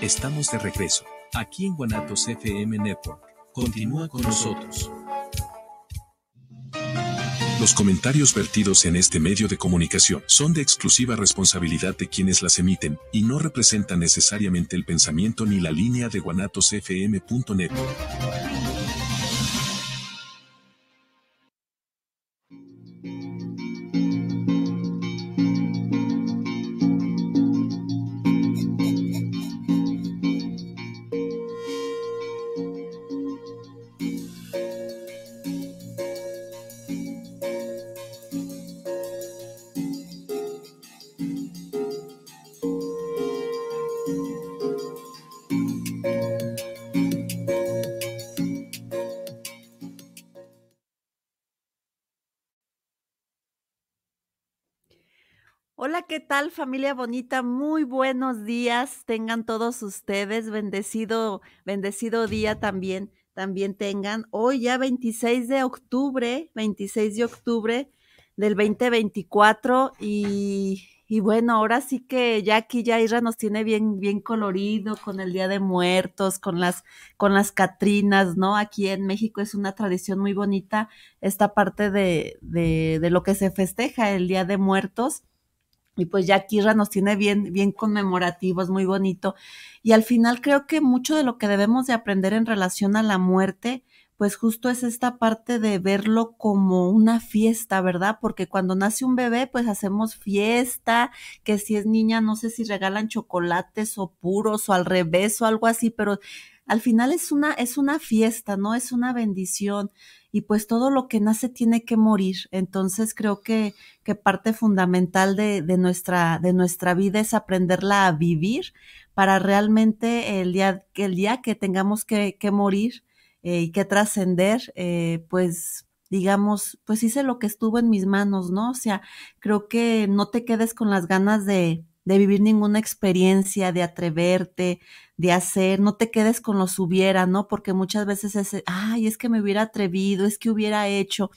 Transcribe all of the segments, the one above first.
Estamos de regreso, aquí en Guanatos FM Network. Continúa con nosotros. Los comentarios vertidos en este medio de comunicación son de exclusiva responsabilidad de quienes las emiten y no representan necesariamente el pensamiento ni la línea de Guanatos FM.net. familia bonita? Muy buenos días, tengan todos ustedes, bendecido, bendecido día también, también tengan. Hoy ya 26 de octubre, 26 de octubre del 2024 y, y bueno, ahora sí que ya aquí ya Ira nos tiene bien, bien colorido con el Día de Muertos, con las, con las Catrinas, ¿no? Aquí en México es una tradición muy bonita esta parte de, de, de lo que se festeja el Día de Muertos. Y pues ya Kirra nos tiene bien, bien conmemorativos, muy bonito. Y al final creo que mucho de lo que debemos de aprender en relación a la muerte, pues justo es esta parte de verlo como una fiesta, ¿verdad? Porque cuando nace un bebé, pues hacemos fiesta, que si es niña, no sé si regalan chocolates o puros o al revés o algo así, pero al final es una, es una fiesta, ¿no? Es una bendición y pues todo lo que nace tiene que morir. Entonces creo que, que parte fundamental de, de, nuestra, de nuestra vida es aprenderla a vivir para realmente el día, el día que tengamos que, que morir eh, y que trascender, eh, pues digamos, pues hice lo que estuvo en mis manos, ¿no? O sea, creo que no te quedes con las ganas de, de vivir ninguna experiencia, de atreverte, de hacer, no te quedes con los hubiera, ¿no? Porque muchas veces es, ay, es que me hubiera atrevido, es que hubiera hecho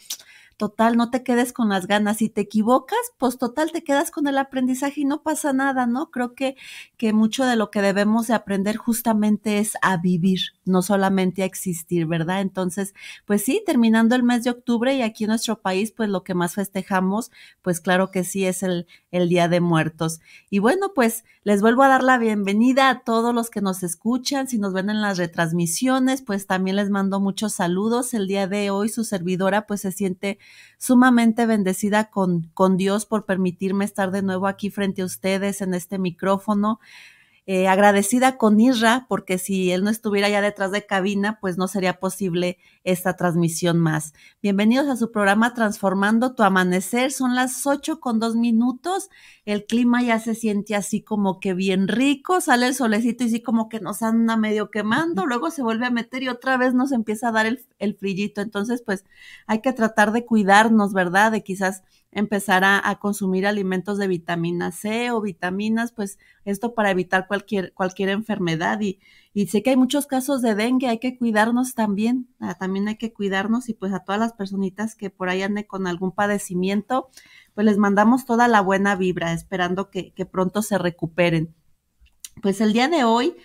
total, no te quedes con las ganas. Si te equivocas, pues total, te quedas con el aprendizaje y no pasa nada, ¿no? Creo que, que mucho de lo que debemos de aprender justamente es a vivir, no solamente a existir, ¿verdad? Entonces, pues sí, terminando el mes de octubre y aquí en nuestro país, pues lo que más festejamos, pues claro que sí es el, el Día de Muertos. Y bueno, pues les vuelvo a dar la bienvenida a todos los que nos escuchan, si nos ven en las retransmisiones, pues también les mando muchos saludos. El día de hoy su servidora pues se siente sumamente bendecida con, con Dios por permitirme estar de nuevo aquí frente a ustedes en este micrófono. Eh, agradecida con Irra, porque si él no estuviera ya detrás de cabina, pues no sería posible esta transmisión más. Bienvenidos a su programa Transformando tu Amanecer. Son las 8 con dos minutos. El clima ya se siente así como que bien rico. Sale el solecito y sí como que nos anda medio quemando. Luego se vuelve a meter y otra vez nos empieza a dar el frillito. Entonces, pues hay que tratar de cuidarnos, ¿verdad? De quizás empezar a, consumir alimentos de vitamina C o vitaminas, pues esto para evitar cualquier, cualquier enfermedad. Y, sé que hay muchos casos de dengue, hay que cuidarnos también, ah, también hay que cuidarnos y pues a todas las personitas que por ahí ande con algún padecimiento, pues les mandamos toda la buena vibra, esperando que, pronto se recuperen. Pues el día de hoy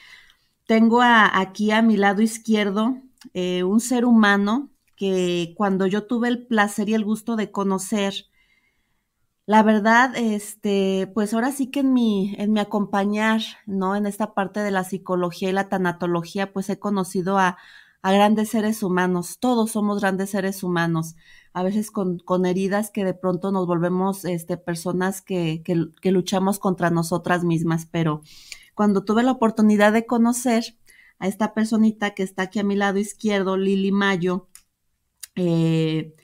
tengo aquí a mi lado izquierdo eh, un ser humano que cuando yo tuve el placer y el gusto de conocer, la verdad, este, pues ahora sí que en mi, en mi acompañar, ¿no? En esta parte de la psicología y la tanatología, pues he conocido a, grandes seres humanos. Todos somos grandes seres humanos, a veces con, con heridas que de pronto nos volvemos este, personas que, que, que, luchamos contra nosotras mismas. Pero cuando tuve la oportunidad de conocer a esta personita que está aquí a mi lado izquierdo, Lili Mayo, eh,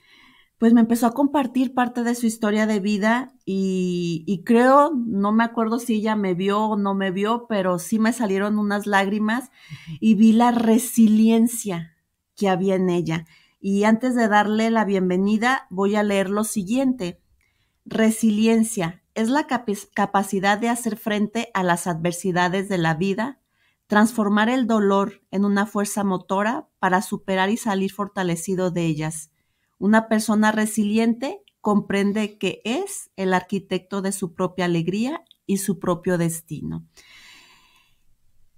pues me empezó a compartir parte de su historia de vida y, creo, no me acuerdo si ella me vio o no me vio, pero sí me salieron unas lágrimas y vi la resiliencia que había en ella. Y antes de darle la bienvenida, voy a leer lo siguiente. Resiliencia es la capacidad de hacer frente a las adversidades de la vida, transformar el dolor en una fuerza motora para superar y salir fortalecido de ellas una persona resiliente comprende que es el arquitecto de su propia alegría y su propio destino.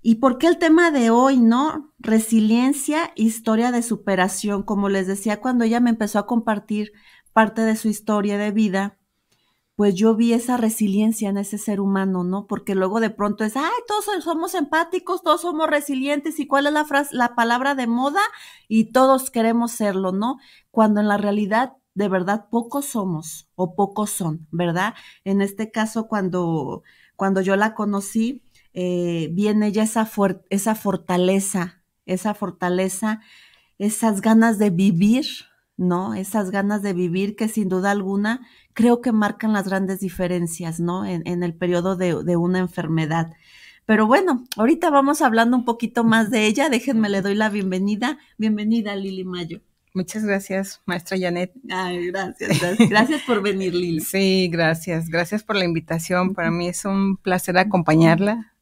¿Y por qué el tema de hoy, no? Resiliencia, historia de superación. Como les decía, cuando ella me empezó a compartir parte de su historia de vida, pues yo vi esa resiliencia en ese ser humano, ¿no? Porque luego de pronto es, ay, todos somos empáticos, todos somos resilientes, ¿y cuál es la frase, la palabra de moda? Y todos queremos serlo, ¿no? Cuando en la realidad, de verdad, pocos somos o pocos son, ¿verdad? En este caso, cuando, cuando yo la conocí, eh, viene ya esa, esa fortaleza, esa fortaleza, esas ganas de vivir, ¿no? Esas ganas de vivir que sin duda alguna creo que marcan las grandes diferencias, ¿no? En, el periodo de, una enfermedad. Pero bueno, ahorita vamos hablando un poquito más de ella. Déjenme, le doy la bienvenida. Bienvenida, Lili Mayo. Muchas gracias, maestra Janet. gracias, gracias, gracias por venir, Lili. Sí, gracias, gracias por la invitación. Para mí es un placer acompañarla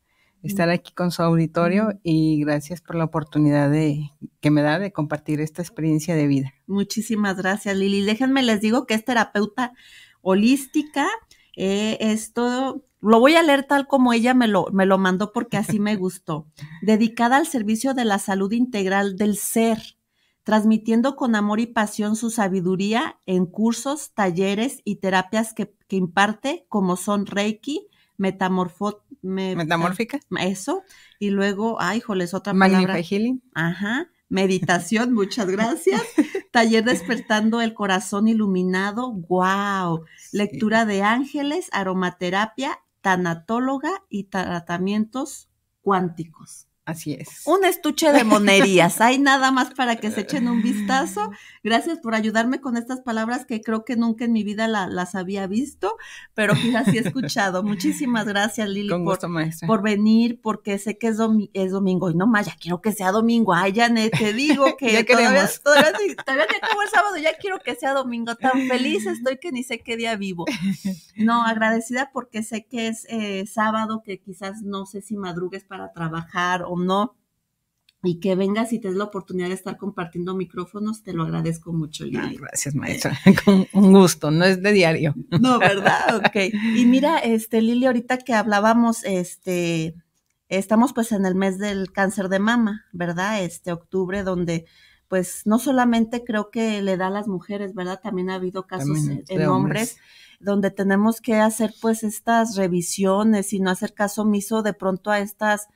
estar aquí con su auditorio y gracias por la oportunidad de, que me da de compartir esta experiencia de vida. Muchísimas gracias, Lili. Déjenme les digo que es terapeuta holística. Eh, esto lo voy a leer tal como ella me lo, me lo mandó porque así me gustó. Dedicada al servicio de la salud integral del ser transmitiendo con amor y pasión su sabiduría en cursos, talleres y terapias que, que imparte, como son Reiki, metamorfo, metamórfica. Ah, eso. Y luego, ay, ah, joles otra palabra. Healing. Ajá. Meditación, muchas gracias. Taller despertando el corazón iluminado. Wow. Lectura de ángeles, aromaterapia, tanatóloga y tratamientos cuánticos. Así es. Un estuche de monerías. Hay nada más para que se echen un vistazo. Gracias por ayudarme con estas palabras que creo que nunca en mi vida las había visto, pero quizás sí he escuchado. Muchísimas gracias, Lili, por, venir, porque sé que es, domingo y no más, ya quiero que sea domingo. Ay, Janet, te digo que todavía, como el sábado, ya quiero que sea domingo. Tan feliz estoy que ni sé qué día vivo. No, agradecida porque sé que es eh, sábado, que quizás no sé si madrugues para trabajar o no, y que vengas y te des la oportunidad de estar compartiendo micrófonos, te lo agradezco mucho. Ah, Lili. gracias, maestra. Con un gusto, no es de diario. No, ¿verdad? Ok. Y mira, este, Lili, ahorita que hablábamos, este, estamos pues en el mes del cáncer de mama, ¿verdad? Este octubre, donde pues no solamente creo que le da a las mujeres, ¿verdad? También ha habido casos en hombres, hombres donde tenemos que hacer pues estas revisiones y no hacer caso omiso de pronto a estas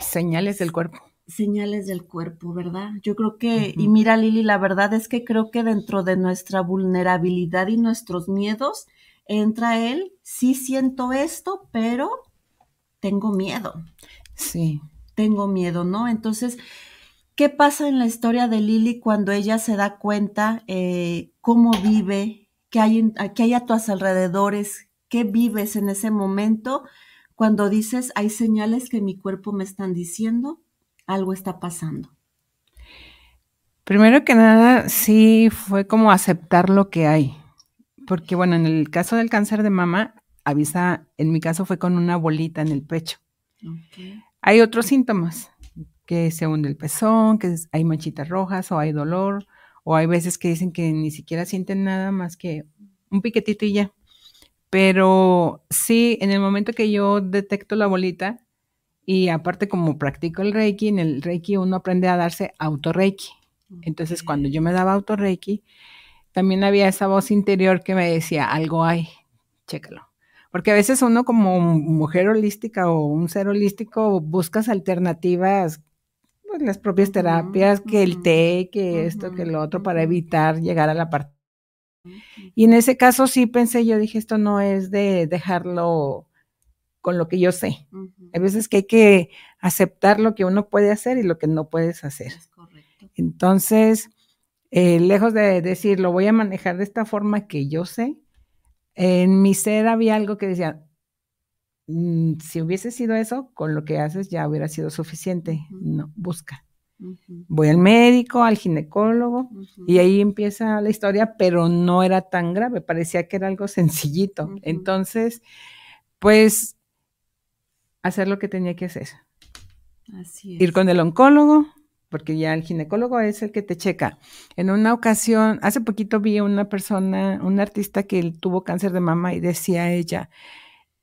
Señales del cuerpo. Señales del cuerpo, ¿verdad? Yo creo que, y mira Lili, la verdad es que creo que dentro de nuestra vulnerabilidad y nuestros miedos entra él, sí siento esto, pero tengo miedo. Sí. Tengo miedo, ¿no? Entonces, ¿qué pasa en la historia de Lili cuando ella se da cuenta eh, cómo vive, que hay, qué hay a tus alrededores, qué vives en ese momento? Cuando dices, hay señales que mi cuerpo me están diciendo, algo está pasando. Primero que nada, sí fue como aceptar lo que hay. Porque bueno, en el caso del cáncer de mama, avisa, en mi caso fue con una bolita en el pecho. Hay otros síntomas, que se hunde el pezón, que hay manchitas rojas o hay dolor, o hay veces que dicen que ni siquiera sienten nada más que un piquetito y ya. Pero sí, en el momento que yo detecto la bolita, y aparte como practico el Reiki, en el Reiki uno aprende a darse reiki. Entonces, cuando yo me daba reiki, también había esa voz interior que me decía, algo hay, chécalo. Porque a veces uno como mujer holística o un ser holístico buscas alternativas, pues, las propias terapias, que el té, que esto, que lo otro, para evitar llegar a la parte y en ese caso sí pensé, yo dije, esto no es de dejarlo con lo que yo sé. Hay veces que hay que aceptar lo que uno puede hacer y lo que no puedes hacer. Entonces, eh, lejos de decir, lo voy a manejar de esta forma que yo sé, en mi ser había algo que decía, mm, si hubiese sido eso, con lo que haces ya hubiera sido suficiente. No, busca. Voy al médico, al ginecólogo, y ahí empieza la historia, pero no era tan grave, parecía que era algo sencillito. Entonces, pues, hacer lo que tenía que hacer. Así es. Ir con el oncólogo, porque ya el ginecólogo es el que te checa. En una ocasión, hace poquito vi a una persona, un artista que tuvo cáncer de mama y decía ella,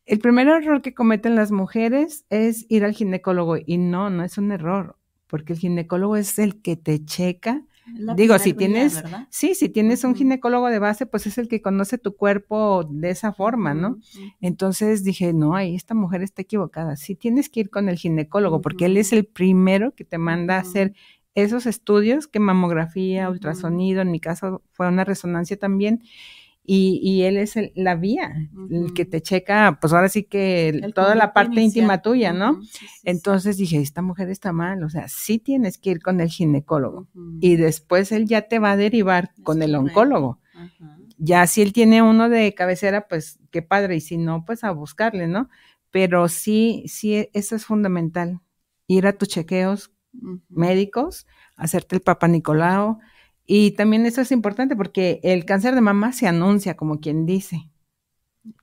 el primer error que cometen las mujeres es ir al ginecólogo y no, no es un error porque el ginecólogo es el que te checa. Digo, si tienes, sí, si tienes un ginecólogo de base, pues es el que conoce tu cuerpo de esa forma, ¿no? Entonces dije, no, ahí esta mujer está equivocada. Sí tienes que ir con el ginecólogo, porque él es el primero que te manda a hacer esos estudios, que mamografía, ultrasonido, en mi caso fue una resonancia también, y, él es la vía, el que te checa, pues ahora sí que toda la parte íntima tuya, ¿no? Entonces dije, esta mujer está mal, o sea, sí tienes que ir con el ginecólogo y después él ya te va a derivar con el oncólogo. Ya si él tiene uno de cabecera, pues qué padre, y si no, pues a buscarle, ¿no? Pero sí, sí, eso es fundamental, ir a tus chequeos médicos, hacerte el papá Nicolau, y también eso es importante porque el cáncer de mama se anuncia, como quien dice.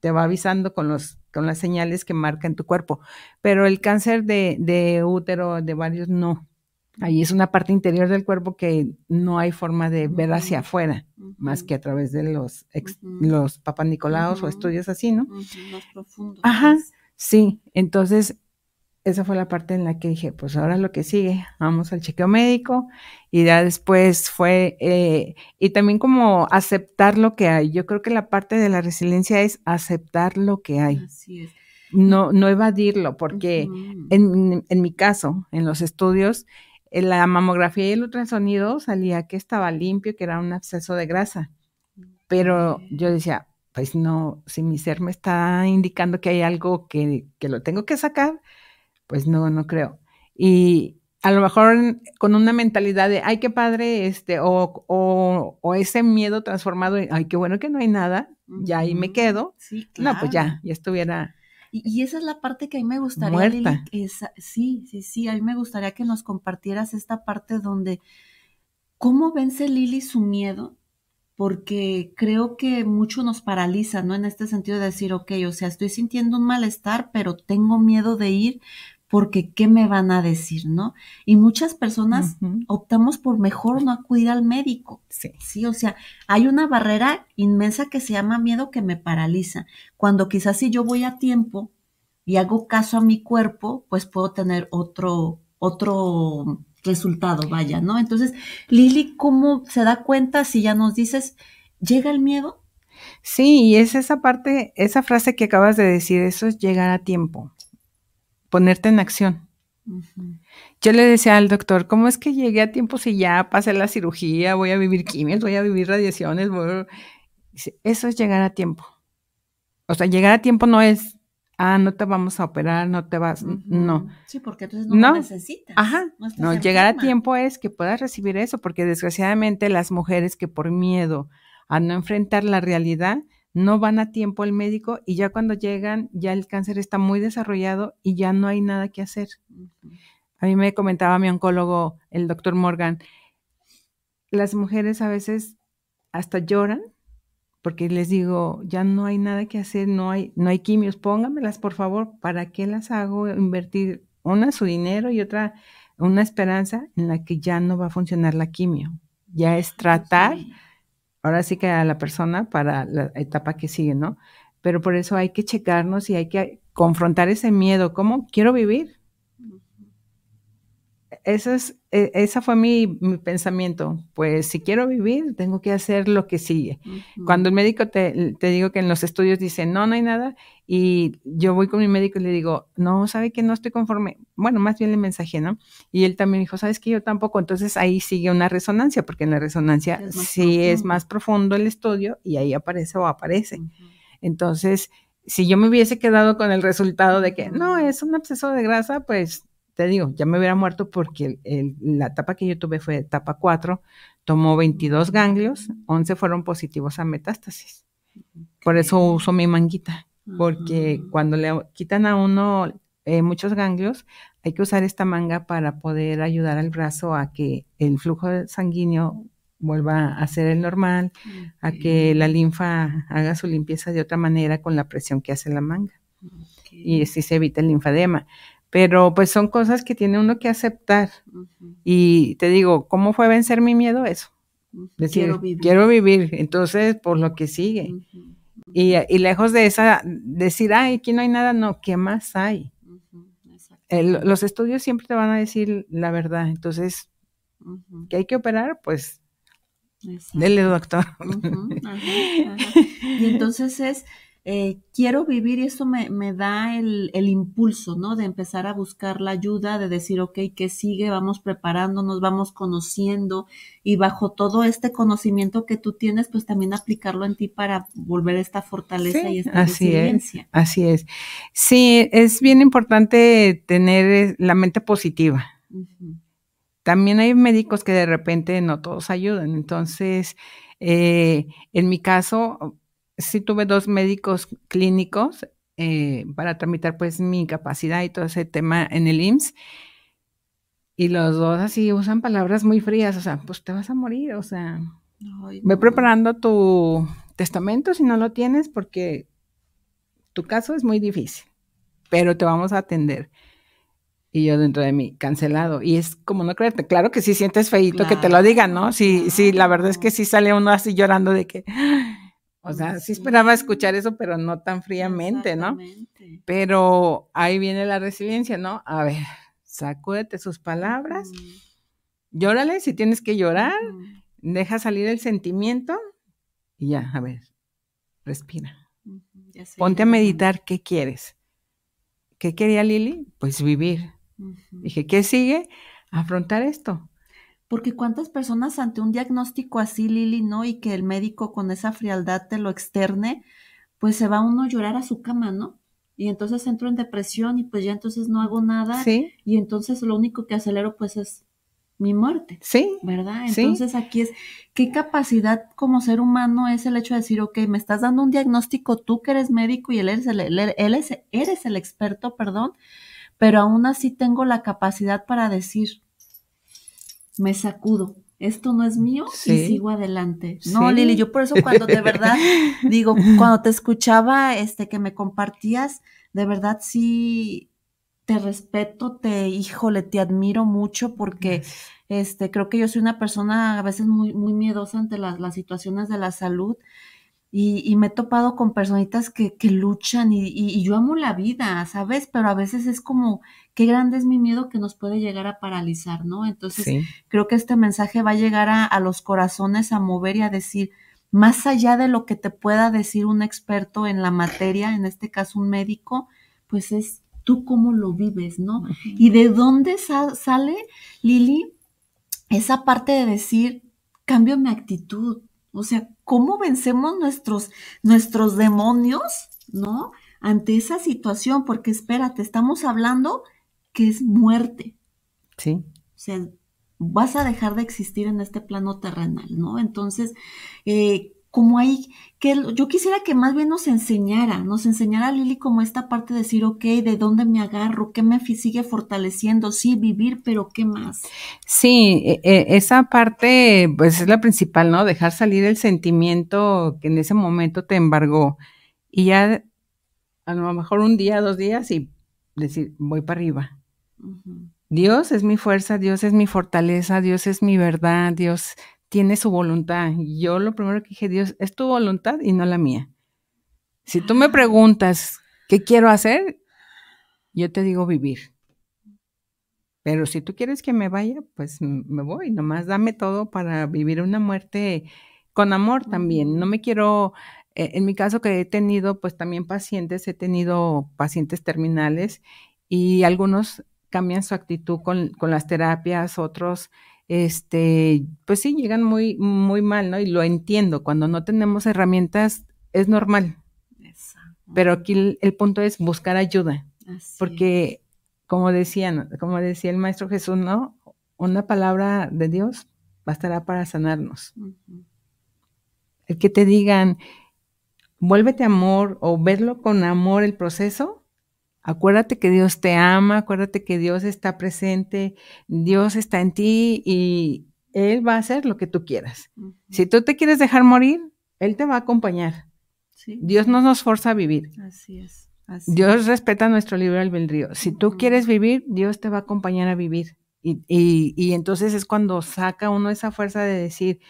Te va avisando con, los, con las señales que marca en tu cuerpo. Pero el cáncer de, útero, de varios, no. Ahí es una parte interior del cuerpo que no hay forma de ver hacia afuera, más que a través de los, papanicolaos o estudios así, ¿no? Más profundos. Ajá, pues. sí. Entonces, esa fue la parte en la que dije, pues ahora lo que sigue, vamos al chequeo médico y ya después fue, eh, y también como aceptar lo que hay. Yo creo que la parte de la resiliencia es aceptar lo que hay. No, no evadirlo, porque en, mi caso, en los estudios, en eh, la mamografía y el ultrasonido salía que estaba limpio, que era un absceso de grasa. Pero yo decía, pues no, si mi ser me está indicando que hay algo que, que lo tengo que sacar, pues no, no creo. Y a lo mejor con una mentalidad de, ay, qué padre, este, o, o, ese miedo transformado en, ay, qué bueno que no hay nada, ya ahí me quedo. Sí, claro. No, pues ya, ya estuviera. Y, esa es la parte que a mí me gustaría, sí, sí, sí, a mí me gustaría que nos compartieras esta parte donde, ¿cómo vence Lili su miedo? Porque creo que mucho nos paraliza, ¿no? En este sentido de decir, ok, o sea, estoy sintiendo un malestar, pero tengo miedo de ir, porque ¿qué me van a decir, no? Y muchas personas optamos por mejor no acudir al médico. Sí. Sí, o sea, hay una barrera inmensa que se llama miedo que me paraliza, cuando quizás si yo voy a tiempo y hago caso a mi cuerpo, pues puedo tener otro, otro resultado, vaya, ¿no? Entonces, Lili, ¿cómo se da cuenta si ya nos dices, llega el miedo? Sí, y es esa parte, esa frase que acabas de decir, eso es llegar a tiempo ponerte en acción. Yo le decía al doctor, ¿cómo es que llegué a tiempo si ya pasé la cirugía, voy a vivir quimios, voy a vivir radiaciones? eso es llegar a tiempo. O sea, llegar a tiempo no es, ah, no te vamos a operar, no te vas, no. Sí, porque entonces no, no. necesitas. Ajá, no llegar a tiempo es que puedas recibir eso, porque desgraciadamente las mujeres que por miedo a no enfrentar la realidad no van a tiempo al médico y ya cuando llegan ya el cáncer está muy desarrollado y ya no hay nada que hacer. A mí me comentaba mi oncólogo, el doctor Morgan, las mujeres a veces hasta lloran porque les digo, ya no hay nada que hacer, no hay, no hay quimios, póngamelas por favor, ¿para qué las hago invertir una su dinero y otra una esperanza en la que ya no va a funcionar la quimio? Ya es pues tratar ahora sí que a la persona para la etapa que sigue, ¿no? Pero por eso hay que checarnos y hay que confrontar ese miedo. ¿Cómo quiero vivir? Ese es, e, esa fue mi, pensamiento. Pues si quiero vivir, tengo que hacer lo que sigue. Cuando el médico te, digo que en los estudios dice, no, no hay nada, y yo voy con mi médico y le digo, no, sabe que no estoy conforme. Bueno, más bien le mensajé, ¿no? Y él también dijo, sabes que yo tampoco. Entonces ahí sigue una resonancia, porque en la resonancia sí es más profundo el estudio y ahí aparece o aparece. Entonces, si yo me hubiese quedado con el resultado de que no, mm. es un absceso de grasa, pues te digo, ya me hubiera muerto porque la etapa que yo tuve fue etapa 4, tomó 22 ganglios, 11 fueron positivos a metástasis. Por eso uso mi manguita, porque ah. cuando le quitan a uno eh, muchos ganglios, hay que usar esta manga para poder ayudar al brazo a que el flujo sanguíneo vuelva a ser el normal, a que la linfa haga su limpieza de otra manera con la presión que hace la manga. Y así se evita el linfadema. Pero pues son cosas que tiene uno que aceptar. Y te digo, ¿cómo fue vencer mi miedo? Eso. quiero vivir. Quiero vivir. Entonces, por lo que sigue. y, lejos de esa, decir, ay, aquí no hay nada, no, ¿qué más hay? los estudios siempre te van a decir la verdad. Entonces, que hay que operar, pues Dele, doctor. Y entonces es eh, quiero vivir y eso me, da el, impulso, ¿no? De empezar a buscar la ayuda, de decir, ok, ¿qué sigue? Vamos preparándonos, vamos conociendo y bajo todo este conocimiento que tú tienes, pues también aplicarlo en ti para volver esta fortaleza y esta así así es. Sí, es bien importante tener eh, la mente positiva. También hay médicos que de repente no todos ayudan, entonces... Eh, en mi caso, sí tuve dos médicos clínicos eh, para tramitar pues mi capacidad y todo ese tema en el IMSS. Y los dos así usan palabras muy frías, o sea, pues te vas a morir, o sea, ve preparando tu testamento si no lo tienes porque tu caso es muy difícil, pero te vamos a atender. Y yo dentro de mí, cancelado. Y es como no creerte. Claro que sí sientes feito que te lo digan, ¿no? Sí, si sí, la verdad es que sí sale uno así llorando de que o sea, sí esperaba escuchar eso, pero no tan fríamente, ¿no? Pero ahí viene la resiliencia, ¿no? A ver, sacúdete sus palabras, llórale si tienes que llorar, deja salir el sentimiento y ya, a ver, respira. Ponte a meditar qué quieres. ¿Qué quería Lili? Pues vivir. Dije, ¿qué sigue? Afrontar esto. Porque cuántas personas ante un diagnóstico así, Lili, ¿no? Y que el médico con esa frialdad te lo externe, pues se va uno a llorar a su cama, ¿no? Y entonces entro en depresión y pues ya entonces no hago nada. Sí. Y entonces lo único que acelero pues es mi muerte. Sí. ¿Verdad? Entonces aquí es, ¿qué capacidad como ser humano es el hecho de decir, ok, me estás dando un diagnóstico tú que eres médico y él, eres el, eres el experto, perdón, pero aún así tengo la capacidad para decir, me sacudo. Esto no es mío y sigo adelante. No, Lili, yo por eso cuando de verdad digo, cuando te escuchaba, este, que me compartías, de verdad sí te respeto, te, híjole, te admiro mucho porque este, creo que yo soy una persona a veces muy, muy miedosa ante las, las situaciones de la salud y, me he topado con personitas que, luchan y, yo amo la vida, ¿sabes? Pero a veces es como, qué grande es mi miedo que nos puede llegar a paralizar, ¿no? Entonces, creo que este mensaje va a llegar a, los corazones a mover y a decir, más allá de lo que te pueda decir un experto en la materia, en este caso un médico, pues es tú cómo lo vives, ¿no? Y de dónde sale, Lili, esa parte de decir, cambio mi actitud, o sea, ¿cómo vencemos nuestros, nuestros demonios, ¿no? Ante esa situación, porque espérate, estamos hablando que es muerte. Sí. O sea, vas a dejar de existir en este plano terrenal, ¿no? Entonces, eh, como ahí, que yo quisiera que más bien nos enseñara, nos enseñara Lili como esta parte de decir, ok, ¿de dónde me agarro? ¿Qué me sigue fortaleciendo? Sí, vivir, pero ¿qué más? Sí, e, e, esa parte, pues es la principal, ¿no? Dejar salir el sentimiento que en ese momento te embargó. Y ya, a lo mejor un día, dos días, y decir, voy para arriba. Dios es mi fuerza, Dios es mi fortaleza, Dios es mi verdad, Dios tiene su voluntad. yo lo primero que dije, Dios, es tu voluntad y no la mía. Si tú me preguntas qué quiero hacer, yo te digo vivir. Pero si tú quieres que me vaya, pues mm, me voy. Nomás dame todo para vivir una muerte con amor también. No me quiero, eh, en mi caso que he tenido, pues también pacientes, he tenido pacientes terminales y algunos cambian su actitud con, con las terapias, otros este, pues sí, llegan muy, muy mal, ¿no? Y lo entiendo, cuando no tenemos herramientas es normal. Pero aquí el, punto es buscar ayuda, porque como decían, como decía el maestro Jesús, ¿no? Una palabra de Dios bastará para sanarnos. El que te digan, vuélvete amor o verlo con amor el proceso, Acuérdate que Dios te ama, acuérdate que Dios está presente, Dios está en ti y Él va a hacer lo que tú quieras. Si tú te quieres dejar morir, Él te va a acompañar. Dios no nos forza a vivir. Así es. Dios respeta nuestro libre albedrío. Si tú quieres vivir, Dios te va a acompañar a vivir. Y, entonces es cuando saca uno esa fuerza de decir,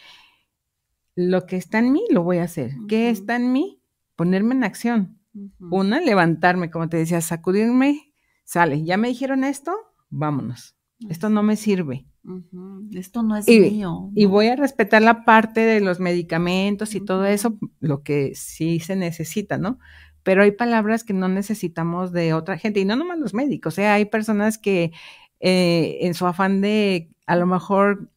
lo que está en mí lo voy a hacer. ¿Qué está en mí? Ponerme en acción. Una, levantarme, como te decía, sacudirme, sale, ya me dijeron esto, vámonos. Esto no me sirve. Esto no es mío. Y voy a respetar la parte de los medicamentos y todo eso, lo que sí se necesita, ¿no? Pero hay palabras que no necesitamos de otra gente, y no nomás los médicos, ¿eh? hay personas que eh, en su afán de a lo mejor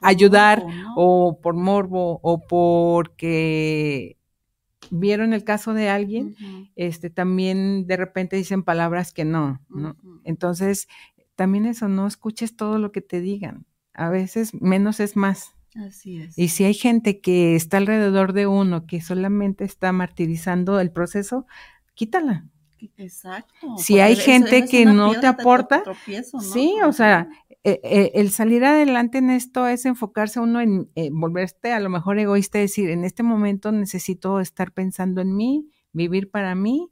ayudar o por morbo o porque vieron el caso de alguien, este, también de repente dicen palabras que no, Entonces, también eso, no escuches todo lo que te digan. A veces menos es más. Así es. Y si hay gente que está alrededor de uno, que solamente está martirizando el proceso, quítala. Exacto. Si hay gente que no te aporta, sí, o sea, eh, eh, el salir adelante en esto es enfocarse uno en volverse eh, volverte a lo mejor egoísta, decir, en este momento necesito estar pensando en mí, vivir para mí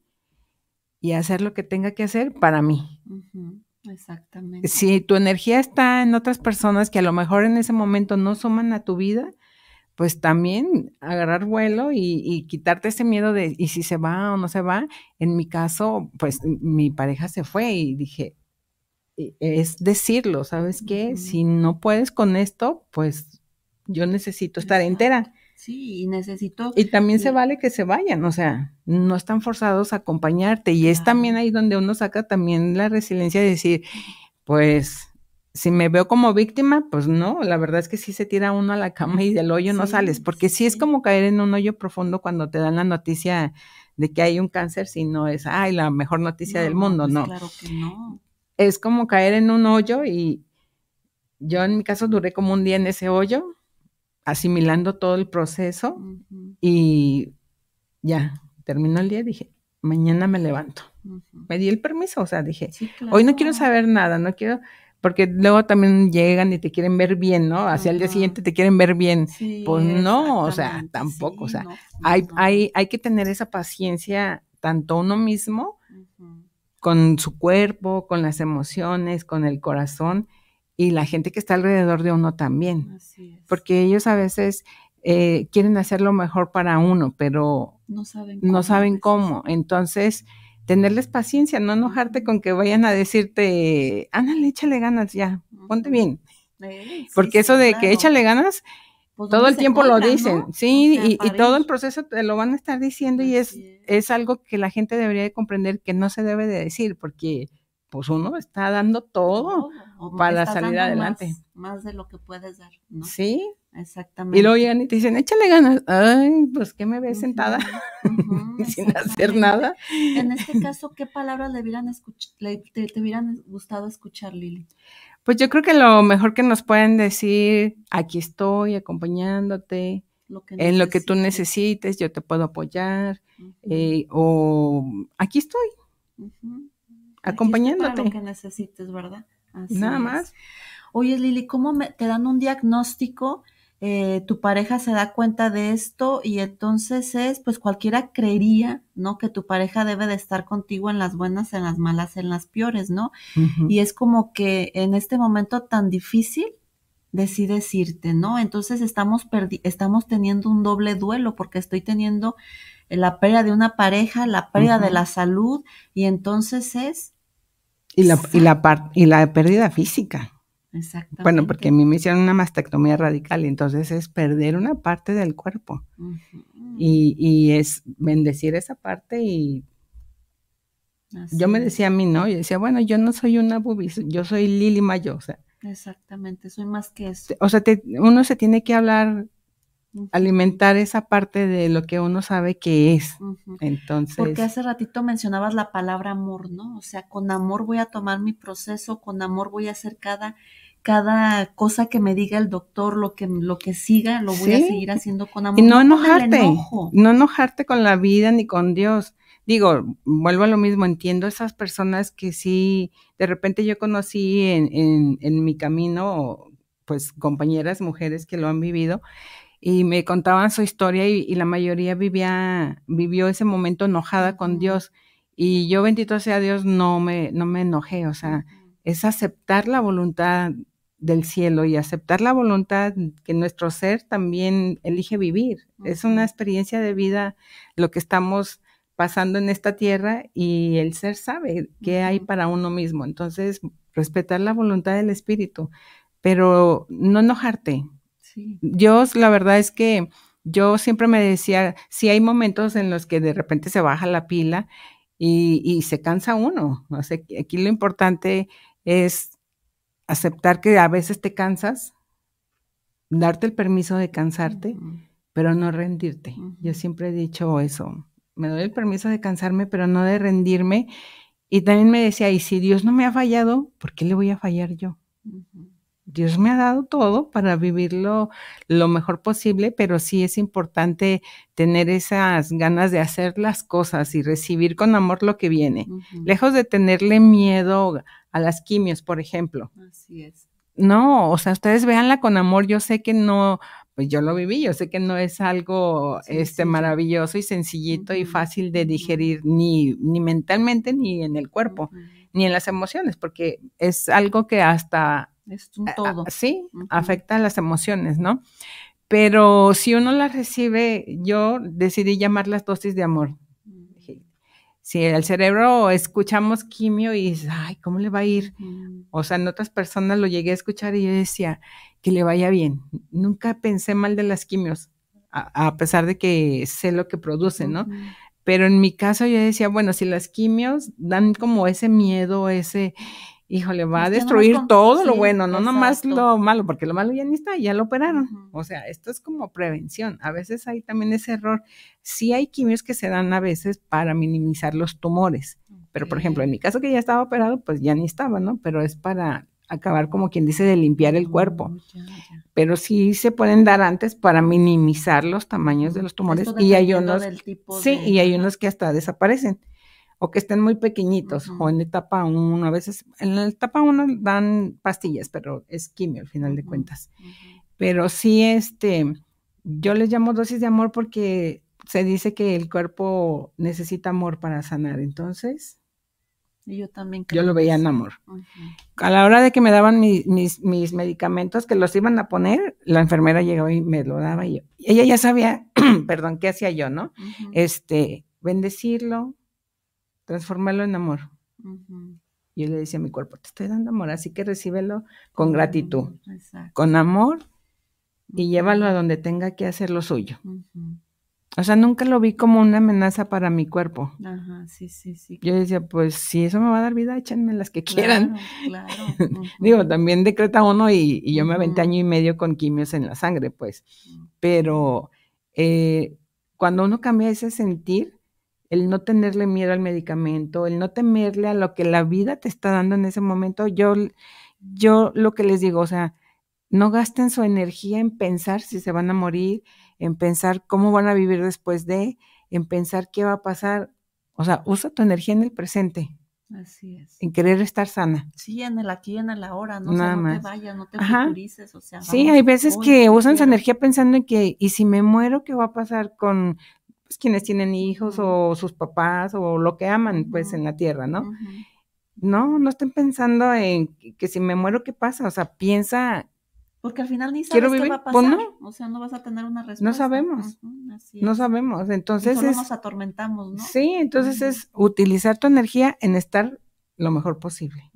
y hacer lo que tenga que hacer para mí. Exactamente. Si tu energía está en otras personas que a lo mejor en ese momento no suman a tu vida, pues también agarrar vuelo y, y, quitarte ese miedo de, ¿y si se va o no se va? En mi caso, pues mi pareja se fue y dije, eh, es decirlo, ¿sabes qué? Si no puedes con esto, pues yo necesito estar entera. Sí, y necesito. Y también se vale que se vayan, o sea, no están forzados a acompañarte. Y es también ahí donde uno saca también la resiliencia de decir, pues, si me veo como víctima, pues no, la verdad es que si se tira uno a la cama y del hoyo no sales, porque si es como caer en un hoyo profundo cuando te dan la noticia de que hay un cáncer, si no es, ay, la mejor noticia del mundo, pues no. Claro que no es como caer en un hoyo y yo en mi caso duré como un día en ese hoyo, asimilando todo el proceso y ya, terminó el día dije, mañana me levanto. Me di el permiso, o sea, dije, hoy no quiero saber nada, no quiero, porque luego también llegan y te quieren ver bien, ¿no? Hacia el día siguiente te quieren ver bien. pues no, o sea, tampoco, o sea, pues hay, hay que tener esa paciencia tanto uno mismo con su cuerpo, con las emociones, con el corazón y la gente que está alrededor de uno también. Porque ellos a veces eh, quieren hacer lo mejor para uno, pero no saben cómo. Entonces, tenerles paciencia, no enojarte con que vayan a decirte, ándale, échale ganas ya, ponte bien. Eh, Porque eso de que échale ganas, pues, todo el tiempo lo dicen, sí, y, todo el proceso te lo van a estar diciendo y es es algo que la gente debería de comprender que no se debe de decir porque pues uno está dando todo para salir adelante. Más, de lo que puedes dar, ¿no? Sí. Exactamente. Y luego llegan y te dicen, échale ganas. Ay, pues que me ve sentada sin hacer nada. En este caso, ¿qué palabras le hubieran le, te, hubieran gustado escuchar, Lili? Pues yo creo que lo mejor que nos pueden decir, aquí estoy acompañándote, en lo que tú necesites, yo te puedo apoyar, eh, o aquí estoy, acompañándote. Aquí lo que necesites, ¿verdad? Nada más. Oye, Lili, ¿cómo te dan un diagnóstico? Eh, tu pareja se da cuenta de esto y entonces es, pues cualquiera creería, ¿no? Que tu pareja debe de estar contigo en las buenas, en las malas, en las peores, ¿no? Y es como que en este momento tan difícil, decides irte, ¿no? Entonces estamos, estamos teniendo un doble duelo porque estoy teniendo la pérdida de una pareja, la pérdida de la salud y entonces es... Y la, y la, y la pérdida física. exacto Bueno, porque a mí me hicieron una mastectomía radical, y entonces es perder una parte del cuerpo y, y, es bendecir esa parte y... yo me decía a mí, ¿no? Yo decía, bueno, yo no soy una bubis, yo soy Lili Mayo, o sea, Exactamente, soy más que eso. O sea, uno se tiene que hablar, alimentar esa parte de lo que uno sabe que es. Entonces. Porque hace ratito mencionabas la palabra amor, ¿no? O sea, con amor voy a tomar mi proceso, con amor voy a hacer cada cosa que me diga el doctor, lo que lo que siga, lo voy a seguir haciendo con amor. Y no enojarte, no enojarte con la vida ni con Dios digo, vuelvo a lo mismo, entiendo esas personas que sí, de repente yo conocí en, mi camino, pues compañeras mujeres que lo han vivido y me contaban su historia y, y, la mayoría vivía, vivió ese momento enojada con Dios. Y yo, bendito sea Dios, no me, no me enojé. O sea, es aceptar la voluntad del cielo y aceptar la voluntad que nuestro ser también elige vivir. Es una experiencia de vida lo que estamos pasando en esta tierra y el ser sabe qué hay para uno mismo. Entonces, respetar la voluntad del espíritu, pero no enojarte. Yo, la verdad es que yo siempre me decía, si hay momentos en los que de repente se baja la pila y, se cansa uno. aquí lo importante es aceptar que a veces te cansas, darte el permiso de cansarte, pero no rendirte. Yo siempre he dicho eso me doy el permiso de cansarme, pero no de rendirme. Y también me decía, y si Dios no me ha fallado, ¿por qué le voy a fallar yo? Dios me ha dado todo para vivirlo lo mejor posible, pero sí es importante tener esas ganas de hacer las cosas y recibir con amor lo que viene, lejos de tenerle miedo a las quimios, por ejemplo. Así es. No, o sea, ustedes véanla con amor. Yo sé que no, pues yo lo viví, yo sé que no es algo este maravilloso y sencillito y fácil de digerir ni, ni mentalmente ni en el cuerpo, ni en las emociones, porque es algo que hasta es un todo. sí, afecta a las emociones, ¿no? Pero si uno las recibe, yo decidí llamarlas dosis de amor. Mm. Si el cerebro escuchamos quimio y ay, ¿cómo le va a ir? O sea, en otras personas lo llegué a escuchar y yo decía, que le vaya bien. Nunca pensé mal de las quimios, a, pesar de que sé lo que producen, ¿no? Pero en mi caso yo decía, bueno, si las quimios dan como ese miedo, ese, híjole, va a destruir todo lo bueno, no nomás lo malo, porque lo malo ya ni está, ya lo operaron. O sea, esto es como prevención. A veces hay también ese error. Sí hay quimios que se dan a veces para minimizar los tumores, pero por ejemplo, en mi caso que ya estaba operado, pues ya ni estaba, ¿no? Pero es para acabar como quien dice de limpiar el cuerpo. Mm, pero sí se pueden dar antes para minimizar los tamaños de los tumores y hay unos sí, y hay unos que hasta desaparecen o que estén muy pequeñitos o en etapa 1, a veces en la etapa 1 dan pastillas, pero es quimio al final de cuentas. Pero sí este yo les llamo dosis de amor porque se dice que el cuerpo necesita amor para sanar, entonces yo también Yo lo veía en amor. A la hora de que me daban mis, medicamentos, que los iban a poner, la enfermera llegó y me lo daba. Y yo. ella ya sabía, perdón, qué hacía yo, ¿no? Este, bendecirlo, transformarlo en amor. Yo le decía a mi cuerpo, te estoy dando amor, así que recíbelo con gratitud, con amor y llévalo a donde tenga que hacer lo suyo. O sea, nunca lo vi como una amenaza para mi cuerpo. Ajá, sí, sí, sí. Yo decía, pues si eso me va a dar vida, échenme las que quieran. Claro. Digo, también decreta uno y, yo me aventé año y medio con quimios en la sangre, pues. Pero eh, cuando uno cambia ese sentir, el no tenerle miedo al medicamento, el no temerle a lo que la vida te está dando en ese momento, yo, yo lo que les digo, o sea, no gasten su energía en pensar si se van a morir, en pensar cómo van a vivir después de, en pensar qué va a pasar. O sea, usa tu energía en el presente. Así es. En querer estar sana. Sí, en el aquí, en el ahora, no, te vayas, no te futurices, o sea. Sí, hay veces que usan esa energía pensando en que, ¿y si me muero, qué va a pasar con pues, quienes tienen hijos o sus papás o lo que aman, pues, en la tierra, ¿no? No, no estén pensando en que, que si me muero, ¿qué pasa? O sea, piensa porque al final ni sabes qué va a pues pasar. O sea, no vas a tener una respuesta. No sabemos. no sabemos. Entonces. solo es, nos atormentamos, ¿no? Sí, entonces es utilizar tu energía en estar lo mejor posible.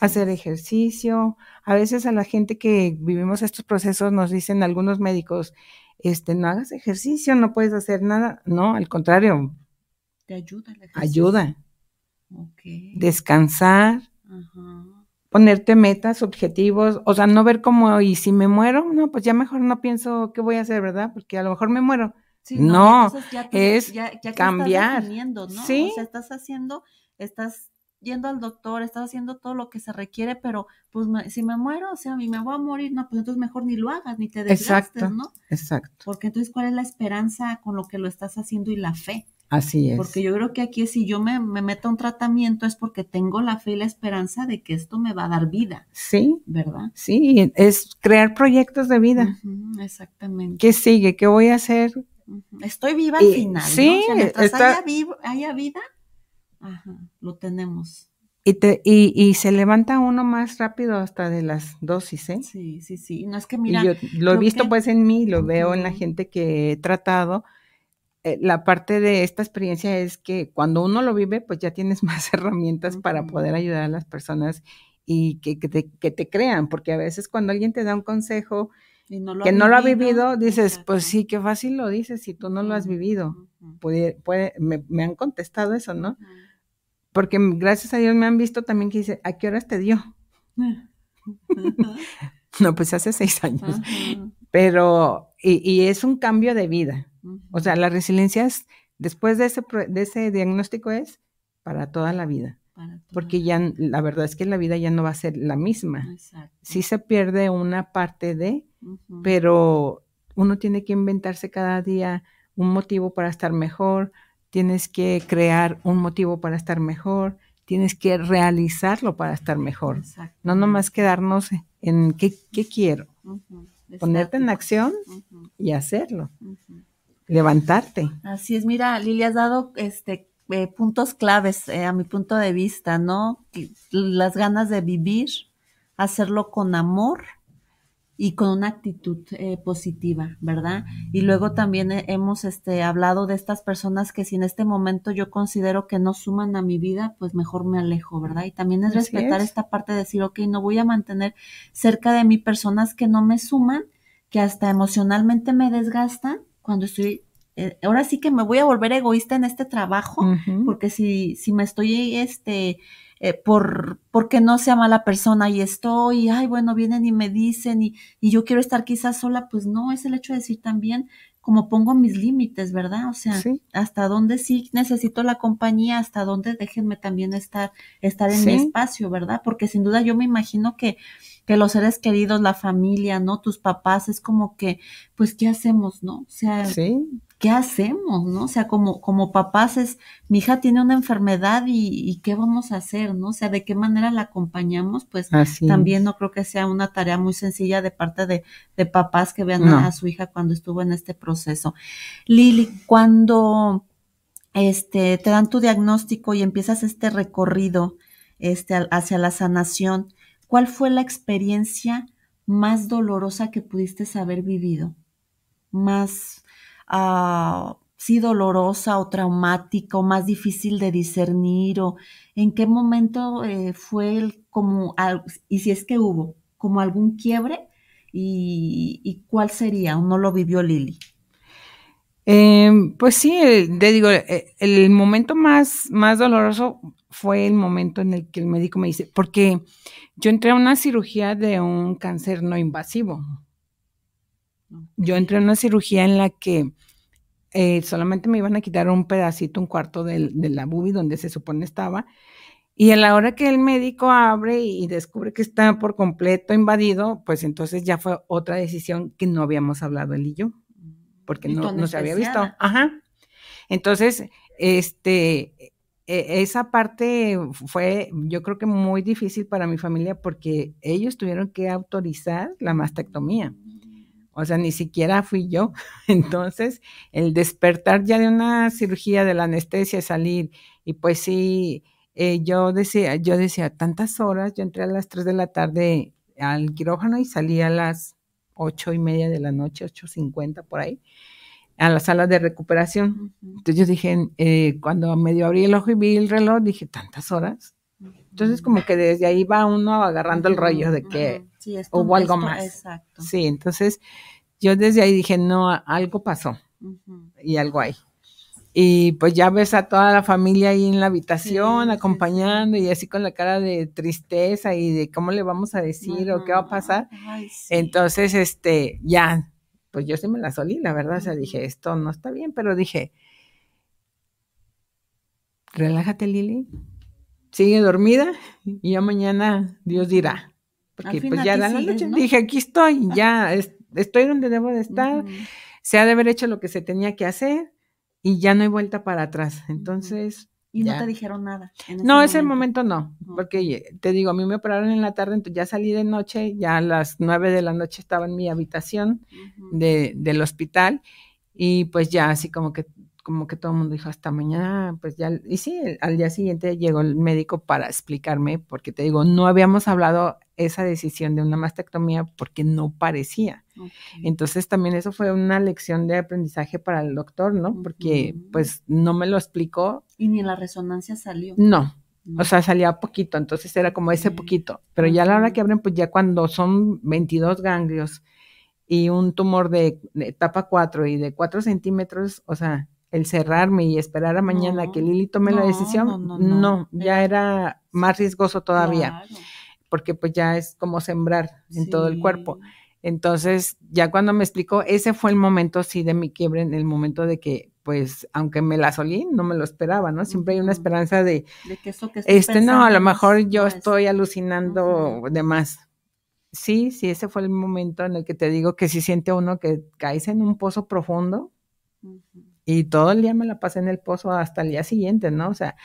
Hacer ejercicio. A veces a la gente que vivimos estos procesos nos dicen algunos médicos, este, no hagas ejercicio, no puedes hacer nada. No, al contrario. Te ayuda Ayuda. Okay. Descansar. Ajá ponerte metas, objetivos, o sea, no ver cómo, y si me muero, no, pues ya mejor no pienso qué voy a hacer, ¿verdad? Porque a lo mejor me muero. no, es cambiar. Estás ¿no? Sí. O sea, estás haciendo, estás yendo al doctor, estás haciendo todo lo que se requiere, pero pues si me muero, o sea, a mí me voy a morir, no, pues entonces mejor ni lo hagas, ni te desgastes, exacto, ¿no? Exacto. Porque entonces, ¿cuál es la esperanza con lo que lo estás haciendo y la fe? Así es. Porque yo creo que aquí si yo me, me meto a un tratamiento es porque tengo la fe y la esperanza de que esto me va a dar vida. Sí. ¿Verdad? Sí, es crear proyectos de vida. exactamente. ¿Qué sigue? ¿Qué voy a hacer? Estoy viva al final. Sí. ¿no? haya, vida, ajá, lo tenemos. Y, y, y, se levanta uno más rápido hasta de las dosis, ¿eh? Sí, sí, sí. No es que mira. lo he visto pues en mí, lo veo en la gente que he tratado eh, la parte de esta experiencia es que cuando uno lo vive, pues ya tienes más herramientas para poder ayudar a las personas y que, te, crean, porque a veces cuando alguien te da un consejo que no lo ha vivido, dices, pues sí, qué fácil lo dices si tú no lo has vivido. puede, me, han contestado eso, ¿no? Porque gracias a Dios me han visto también que dice, ¿a qué horas te dio? no, pues hace seis años. Pero, y, y es un cambio de vida o sea, la resiliencia después de ese, de ese diagnóstico es para toda la vida. porque ya la verdad es que la vida ya no va a ser la misma. Exacto. Sí se pierde una parte de, pero uno tiene que inventarse cada día un motivo para estar mejor, tienes que crear un motivo para estar mejor, tienes que realizarlo para estar mejor. No nomás quedarnos en qué, quiero. Ponerte en acción y hacerlo levantarte. Así es, mira, Lili, has dado este eh, puntos claves eh, a mi punto de vista, ¿no? Las ganas de vivir, hacerlo con amor y con una actitud eh, positiva, ¿verdad? Y luego también hemos este, hablado de estas personas que si en este momento yo considero que no suman a mi vida, pues mejor me alejo, ¿verdad? Y también es respetar esta parte de decir, ok, no voy a mantener cerca de mí personas que no me suman, que hasta emocionalmente me desgastan cuando estoy, eh, ahora sí que me voy a volver egoísta en este trabajo, porque si, si me estoy, este, eh, por, porque no sea mala persona y estoy, ay, bueno, vienen y me dicen y, y yo quiero estar quizás sola, pues no, es el hecho de decir también, como pongo mis límites, ¿verdad? O sea, hasta dónde sí necesito la compañía, hasta dónde déjenme también estar, estar en mi espacio, ¿verdad? Porque sin duda yo me imagino que, que los seres queridos, la familia, ¿no? Tus papás, es como que, pues, ¿qué hacemos, no? O sea, ¿qué hacemos, no? O sea, como, como papás es, mi hija tiene una enfermedad y, ¿qué vamos a hacer, no? O sea, ¿de qué manera la acompañamos? Pues también no creo que sea una tarea muy sencilla de parte de, de papás que vean a, su hija cuando estuvo en este proceso. Lili, cuando este, te dan tu diagnóstico y empiezas este recorrido este, hacia la sanación, ¿cuál fue la experiencia más dolorosa que pudiste haber vivido? Más si ah, sí dolorosa o traumática o más difícil de discernir o en qué momento eh, fue el, como, y si es que hubo, como algún quiebre y, y cuál sería, o no lo vivió Lili. Em, pues sí, eh, te digo, eh, el, momento más, más doloroso fue el momento en el que el médico me dice, porque yo entré a una cirugía de un cáncer no invasivo, yo entré en una cirugía en la que eh, solamente me iban a quitar un pedacito, un cuarto de la bubi donde se supone estaba. Y a la hora que el médico abre y descubre que está por completo invadido, pues entonces ya fue otra decisión que no habíamos hablado él y yo, porque no, se había visto. Entonces, este, e, esa parte fue, yo creo que muy difícil para mi familia porque ellos tuvieron que autorizar la mastectomía o sea, ni siquiera fui yo. Entonces, el despertar ya de una cirugía de la anestesia, salir, y pues sí, eh, yo decía, yo decía, tantas horas, yo entré a las 3 de la tarde al quirófano y salí a las ocho y media de la noche, 8.50 por ahí, a la sala de recuperación. Entonces yo dije, eh, cuando medio abrí el ojo y vi el reloj, dije, tantas horas. Entonces como que desde ahí va uno agarrando el rollo de que o algo más. Exacto. Sí, entonces yo desde ahí dije, no, algo pasó y algo hay. Y pues ya ves a toda la familia ahí en la habitación acompañando y así con la cara de tristeza y de cómo le vamos a decir o qué va a pasar. Entonces, este, ya, pues yo sí me la solí, la verdad, o sea, dije, esto no está bien, pero dije, relájate Lili, sigue dormida y ya mañana Dios dirá. Porque pues ya la noche. Dije, aquí estoy, ya estoy donde debo de estar. Se ha de haber hecho lo que se tenía que hacer y ya no hay vuelta para atrás. Entonces. Y no te dijeron nada. no, momento. ese momento no, porque eh, te digo, a mí me operaron en la tarde, entonces ya salí de noche, ya a las nueve de la noche estaba en mi habitación del hospital y pues ya así como que como que todo el mundo dijo hasta mañana, pues ya, y sí, al día siguiente llegó el médico para explicarme, porque te digo, no habíamos hablado esa decisión de una mastectomía porque no parecía. Entonces también eso fue una lección de aprendizaje para el doctor, ¿no? Porque pues no me lo explicó. Y ni en la resonancia salió. No. O sea, salía poquito, entonces era como ese poquito. Pero ya a la hora que abren, pues ya cuando son 22 ganglios y un tumor de, de etapa 4 y de 4 centímetros, o sea, el cerrarme y esperar a mañana que Lili tome la decisión, no, ya era más riesgoso todavía, porque pues ya es como sembrar en todo el cuerpo. Entonces, ya cuando me explicó, ese fue el momento, sí, de mi quiebre, en el momento de que, pues, aunque me la solí, no me lo esperaba, ¿no? Siempre hay una esperanza de, de que este, no, a lo mejor yo estoy alucinando de más. Sí, sí, ese fue el momento en el que te digo que si siente uno que caes en un pozo profundo, y todo el día me la pasé en el pozo hasta el día siguiente, ¿no? O sea,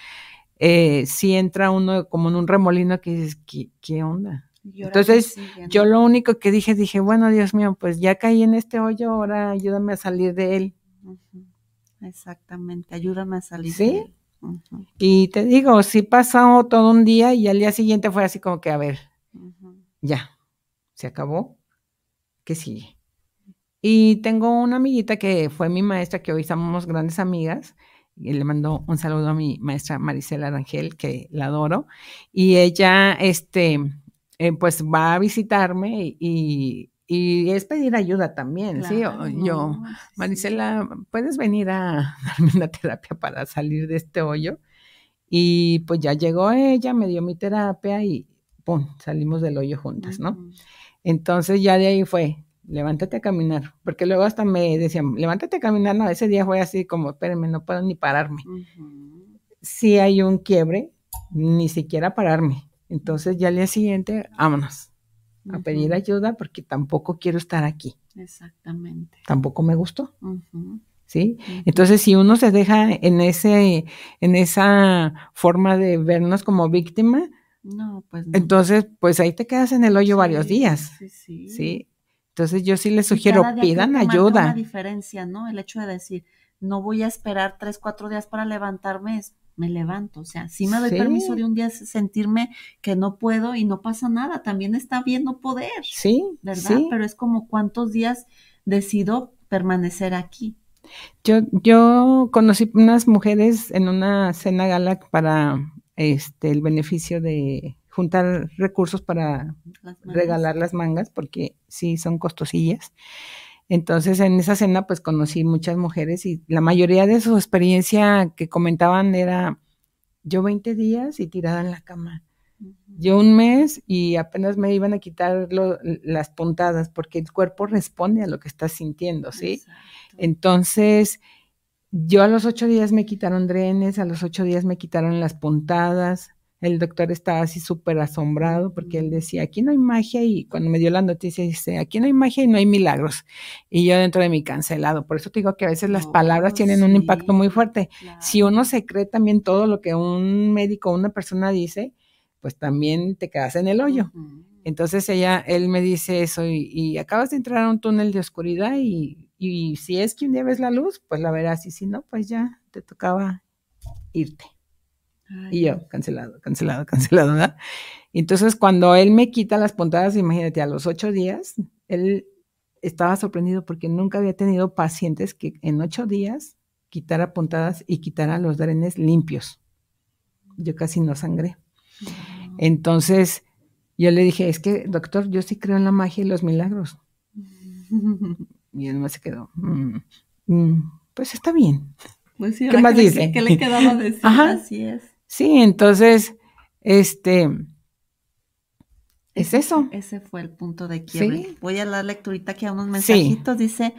eh, si entra uno como en un remolino que dices, ¿qué, onda? Entonces, yo lo único que dije, dije, bueno, Dios mío, pues ya caí en este hoyo, ahora ayúdame a salir de él. Exactamente, ayúdame a salir. Sí. De él. Y te digo, si pasó todo un día y al día siguiente fue así como que, a ver, ya, se acabó, ¿qué sigue? Y tengo una amiguita que fue mi maestra, que hoy somos grandes amigas. Y le mando un saludo a mi maestra Marisela Arangel, que la adoro. Y ella, este, eh, pues va a visitarme y, y es pedir ayuda también, ¿sí? yo, Marisela, ¿puedes venir a darme una terapia para salir de este hoyo? Y pues ya llegó ella, me dio mi terapia y ¡pum! Salimos del hoyo juntas, ¿no? Entonces ya de ahí fue, levántate a caminar, porque luego hasta me decían, levántate a caminar, no, ese día fue así como, espérenme, no puedo ni pararme. Si hay un quiebre, ni siquiera pararme. Entonces ya al día siguiente, vámonos a pedir ayuda porque tampoco quiero estar aquí. Exactamente. Tampoco me gustó. ¿Sí? Entonces, si uno se deja en ese, en esa forma de vernos como víctima, pues entonces, pues ahí te quedas en el hoyo varios días. Sí, sí. ¿sí? Entonces yo sí les sugiero, pidan ayuda. Una diferencia, ¿no? El hecho de decir, no voy a esperar tres, cuatro días para levantarme, me levanto. O sea, sí me doy permiso de un día sentirme que no puedo y no pasa nada. También está bien no poder. Sí. ¿Verdad? Pero es como cuántos días decido permanecer aquí. Yo, yo conocí unas mujeres en una cena gala para este el beneficio de juntar recursos para regalar las mangas, porque sí son costosillas. Entonces, en esa cena, pues conocí muchas mujeres y la mayoría de su experiencia que comentaban era yo 20 días y tirada en la cama. Yo un mes y apenas me iban a quitar las puntadas porque el cuerpo responde a lo que estás sintiendo, ¿sí? Entonces, yo a los ocho días me quitaron drenes, a los ocho días me quitaron las puntadas, el doctor estaba así súper asombrado porque él decía, aquí no hay magia y cuando me dio la noticia dice, aquí no hay magia y no hay milagros. Y yo dentro de mi cancelado, por eso te digo que a veces las palabras oh, tienen un impacto muy fuerte. Si uno se cree también todo lo que un médico o una persona dice, pues también te quedas en el hoyo. Entonces ella, él me dice eso y, y, acabas de entrar a un túnel de oscuridad y, y si es que un día ves la luz, pues la verás y si no, pues ya te tocaba irte. Ah, y yo, cancelado, cancelado, cancelado, ¿verdad? Entonces, cuando él me quita las puntadas, imagínate, a los ocho días, él estaba sorprendido porque nunca había tenido pacientes que en ocho días quitara puntadas y quitara los drenes limpios. Yo casi no sangré. Entonces, yo le dije, es que, doctor, yo sí creo en la magia y los milagros. Y él no se quedó, mm, mm, pues está bien. Pues ¿Qué más dice? le decir? Así es. Sí, entonces, este, es eso. Ese fue el punto de quiebre. Voy a la lecturita que a unos mensajitos. Dice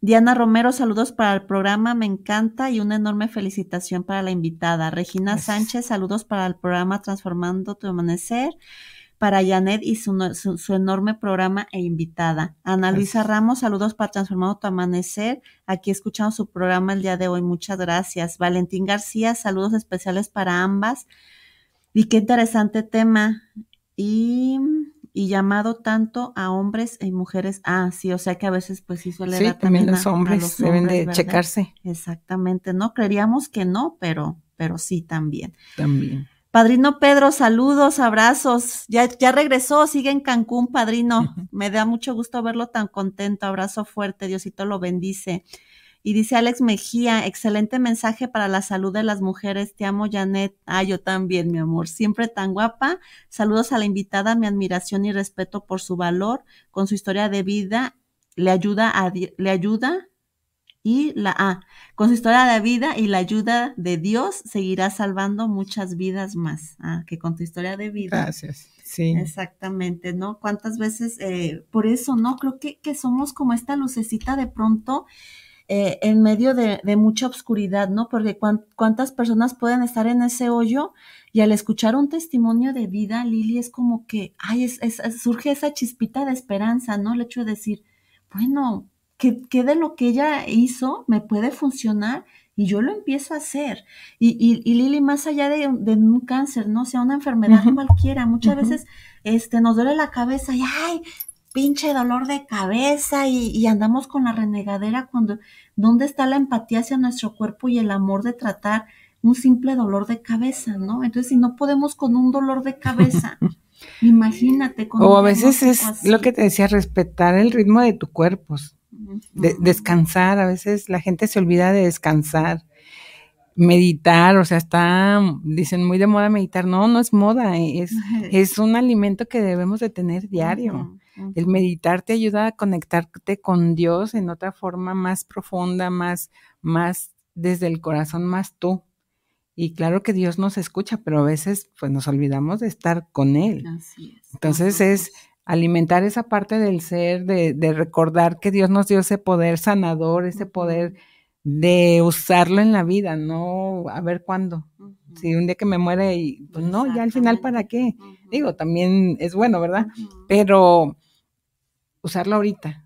Diana Romero, saludos para el programa, me encanta y una enorme felicitación para la invitada. Regina Sánchez, saludos para el programa Transformando tu Amanecer para Janet y su, enorme programa e invitada. Ana Luisa Ramos, saludos para transformado tu Amanecer. Aquí escuchamos su programa el día de hoy. Muchas gracias. Valentín García, saludos especiales para ambas. Y qué interesante tema. Y llamado tanto a hombres y mujeres. Ah, sí, o sea que a veces pues sí suele también, los hombres deben de checarse. Exactamente, no creeríamos que no, pero pero sí también. También. Padrino Pedro, saludos, abrazos. Ya, ya regresó, sigue en Cancún, padrino. Me da mucho gusto verlo tan contento. Abrazo fuerte, Diosito lo bendice. Y dice Alex Mejía, excelente mensaje para la salud de las mujeres. Te amo, Janet. Ah, yo también, mi amor. Siempre tan guapa. Saludos a la invitada, mi admiración y respeto por su valor, con su historia de vida. Le ayuda a, le ayuda y la A, de la vida y la ayuda de Dios seguirá salvando muchas vidas más. Ah, que con tu historia de vida. Gracias. Sí. Exactamente, ¿no? ¿Cuántas veces, eh, por eso, ¿no? Creo que, somos como esta lucecita de pronto. Eh, en medio de, mucha obscuridad, ¿no? Porque cuántas personas pueden estar en ese hoyo y al escuchar un testimonio de vida, Lili, es como que, ay, surge esa chispita de esperanza, ¿no? El hecho de decir, bueno, que de lo que ella hizo me puede funcionar? Y yo lo empiezo a hacer. Y, y, y Lili, más allá de, un cáncer, no o sea una enfermedad cualquiera, muchas veces este, nos duele la cabeza y, ay, pinche dolor de cabeza y, andamos con la renegadera cuando, ¿dónde está la empatía hacia nuestro cuerpo y el amor de tratar un simple dolor de cabeza, ¿no? Entonces, si no podemos con un dolor de cabeza, imagínate con... O a veces es lo que te decía, respetar el ritmo de tu cuerpo, descansar, a veces la gente se olvida de descansar, meditar, o sea, está, dicen muy de moda meditar, no, no es moda, eh, es, es un alimento que debemos de tener diario. El meditar te ayuda a conectarte con Dios en otra forma más profunda, más, más desde el corazón, más tú. Y claro que Dios nos escucha, pero a veces pues nos olvidamos de estar con Él. Así es. Entonces es alimentar esa parte del ser, de, de, recordar que Dios nos dio ese poder sanador, ese poder de usarlo en la vida, no a ver cuándo. Si un día que me muere y pues no, ya al final para qué. Digo, también es bueno, ¿verdad? Pero usarlo ahorita.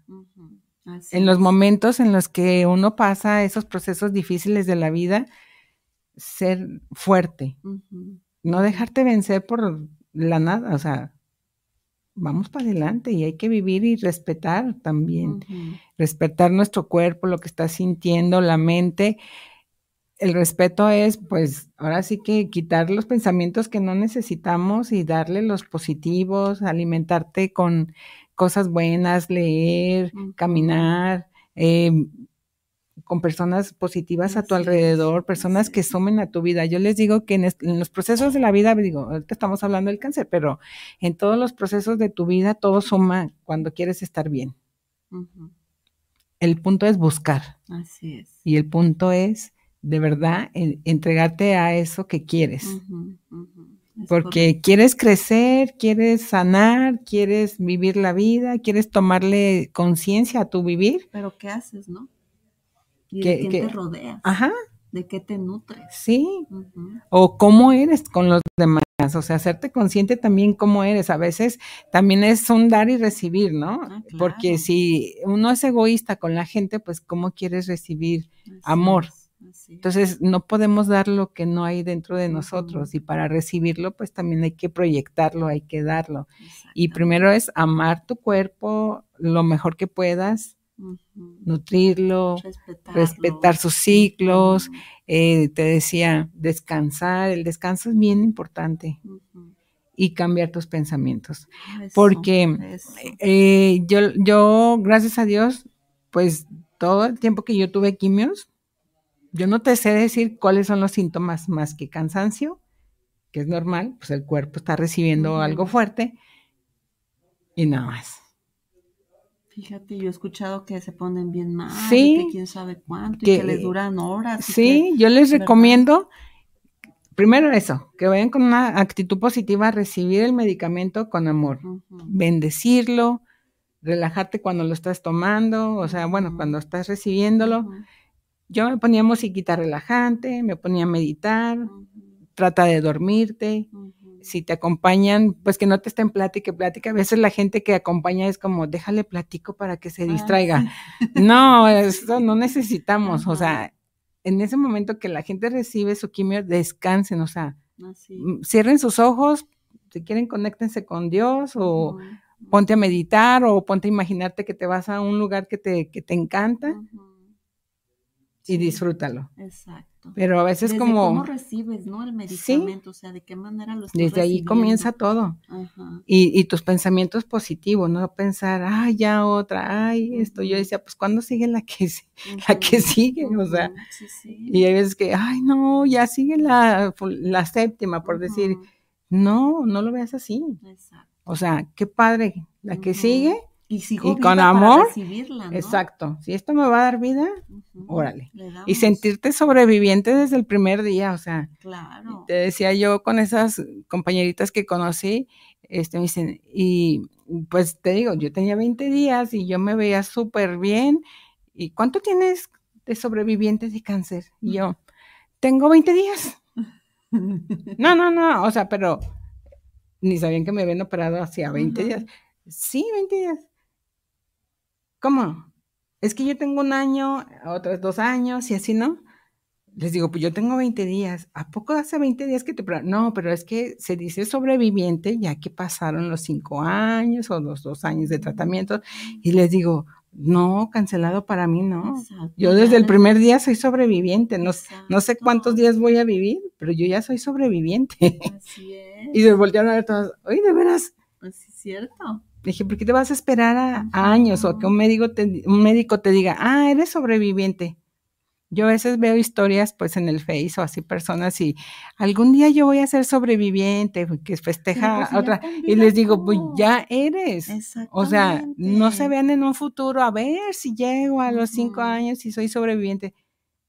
en los momentos en los que uno pasa esos procesos difíciles de la vida, ser fuerte. No dejarte vencer por la nada, o sea, vamos para adelante y hay que vivir y respetar también, respetar nuestro cuerpo, lo que está sintiendo, la mente. El respeto es, pues, ahora sí que quitar los pensamientos que no necesitamos y darle los positivos, alimentarte con cosas buenas, leer, caminar, eh, con personas positivas a tu alrededor, personas que sumen a tu vida. Yo les digo que en, los procesos de la vida, digo, ahorita estamos hablando del cáncer, pero en todos los procesos de tu vida todo suma cuando quieres estar bien. El punto es buscar. Así es. Y el punto es, de verdad, entregarte a eso que quieres. Porque quieres crecer, quieres sanar, quieres vivir la vida, quieres tomarle conciencia a tu vivir. Pero ¿qué haces, no? de te ¿De qué te nutres? Sí. O cómo eres con los demás. O sea, hacerte consciente también cómo eres. A veces también es un dar y recibir, ¿no? Ah, Porque si uno es egoísta con la gente, pues cómo quieres recibir amor. Entonces, no podemos dar lo que no hay dentro de nosotros y para recibirlo, pues también hay que proyectarlo, hay que darlo. Y primero es amar tu cuerpo lo mejor que puedas, nutrirlo, respetar sus ciclos, eh, te decía, descansar, el descanso es bien importante. Y cambiar tus pensamientos. Porque eh, yo, yo, gracias a Dios, pues todo el tiempo que yo tuve quimios, yo no te sé decir cuáles son los síntomas más que cansancio, que es normal, pues el cuerpo está recibiendo algo fuerte y nada más. Fíjate, yo he escuchado que se ponen bien mal, que quién sabe cuánto, y que les duran horas. Sí, yo les recomiendo, primero eso, que vayan con una actitud positiva a recibir el medicamento con amor, bendecirlo, relajarte cuando lo estás tomando, o sea, bueno, cuando estás recibiéndolo. Yo me ponía musiquita relajante, me ponía a meditar, trata de dormirte si te acompañan, pues que no te estén plática, plática. A veces la gente que acompaña es como, déjale platico para que se ah, distraiga. No, eso no necesitamos. O sea, en ese momento que la gente recibe su quimio, descansen, o sea, ah, mm, cierren sus ojos, si quieren, conéctense con Dios o... Ponte a meditar o ponte a imaginarte que te vas a un lugar que te, que te encanta y disfrútalo. Exacto. Pero a veces como... ¿Cómo recibes, no? El medicamento, o sea, de qué manera lo estás Desde ahí comienza todo. Ajá. Y, y, tus pensamientos positivos, no pensar, ay, ya otra, ay, esto. Yo decía, pues, ¿cuándo sigue la que, la que sigue? O sea, y hay veces que, ay, no, ya sigue la, séptima, por decir, no, no lo veas así. Exacto. O sea, qué padre, la que sigue y con amor. Exacto. Si esto me va a dar vida, órale. Y sentirte sobreviviente desde el primer día, o sea. Claro. Te decía yo con esas compañeritas que conocí, este, me dicen, y pues te digo, yo tenía 20 días y yo me veía súper bien. ¿Y cuánto tienes de sobrevivientes de cáncer? yo, tengo 20 días. no, no, no, o sea, pero ni sabían que me habían operado hacía 20 días. Sí, 20 días. ¿cómo? Es que yo tengo un año, otros dos años y así, ¿no? Les digo, pues yo tengo 20 días. ¿A poco hace 20 días que te... No, pero es que se dice sobreviviente ya que pasaron los cinco años o los dos años de tratamiento. Y les digo, no, cancelado para mí no. Yo desde el primer día soy sobreviviente. No, sé cuántos días voy a vivir, pero yo ya soy sobreviviente. Así es. Y se voltearon a ver todas, oye, de veras. Así pues es cierto dije, ¿por qué te vas a esperar a, años o que un médico, te, un médico te diga, ah, eres sobreviviente? Yo a veces veo historias pues en el Face o así personas y algún día yo voy a ser sobreviviente, pues, que festeja pues, otra. Y les digo, pues ya eres. O sea, no se vean en un futuro, a ver si llego a los cinco años y soy sobreviviente.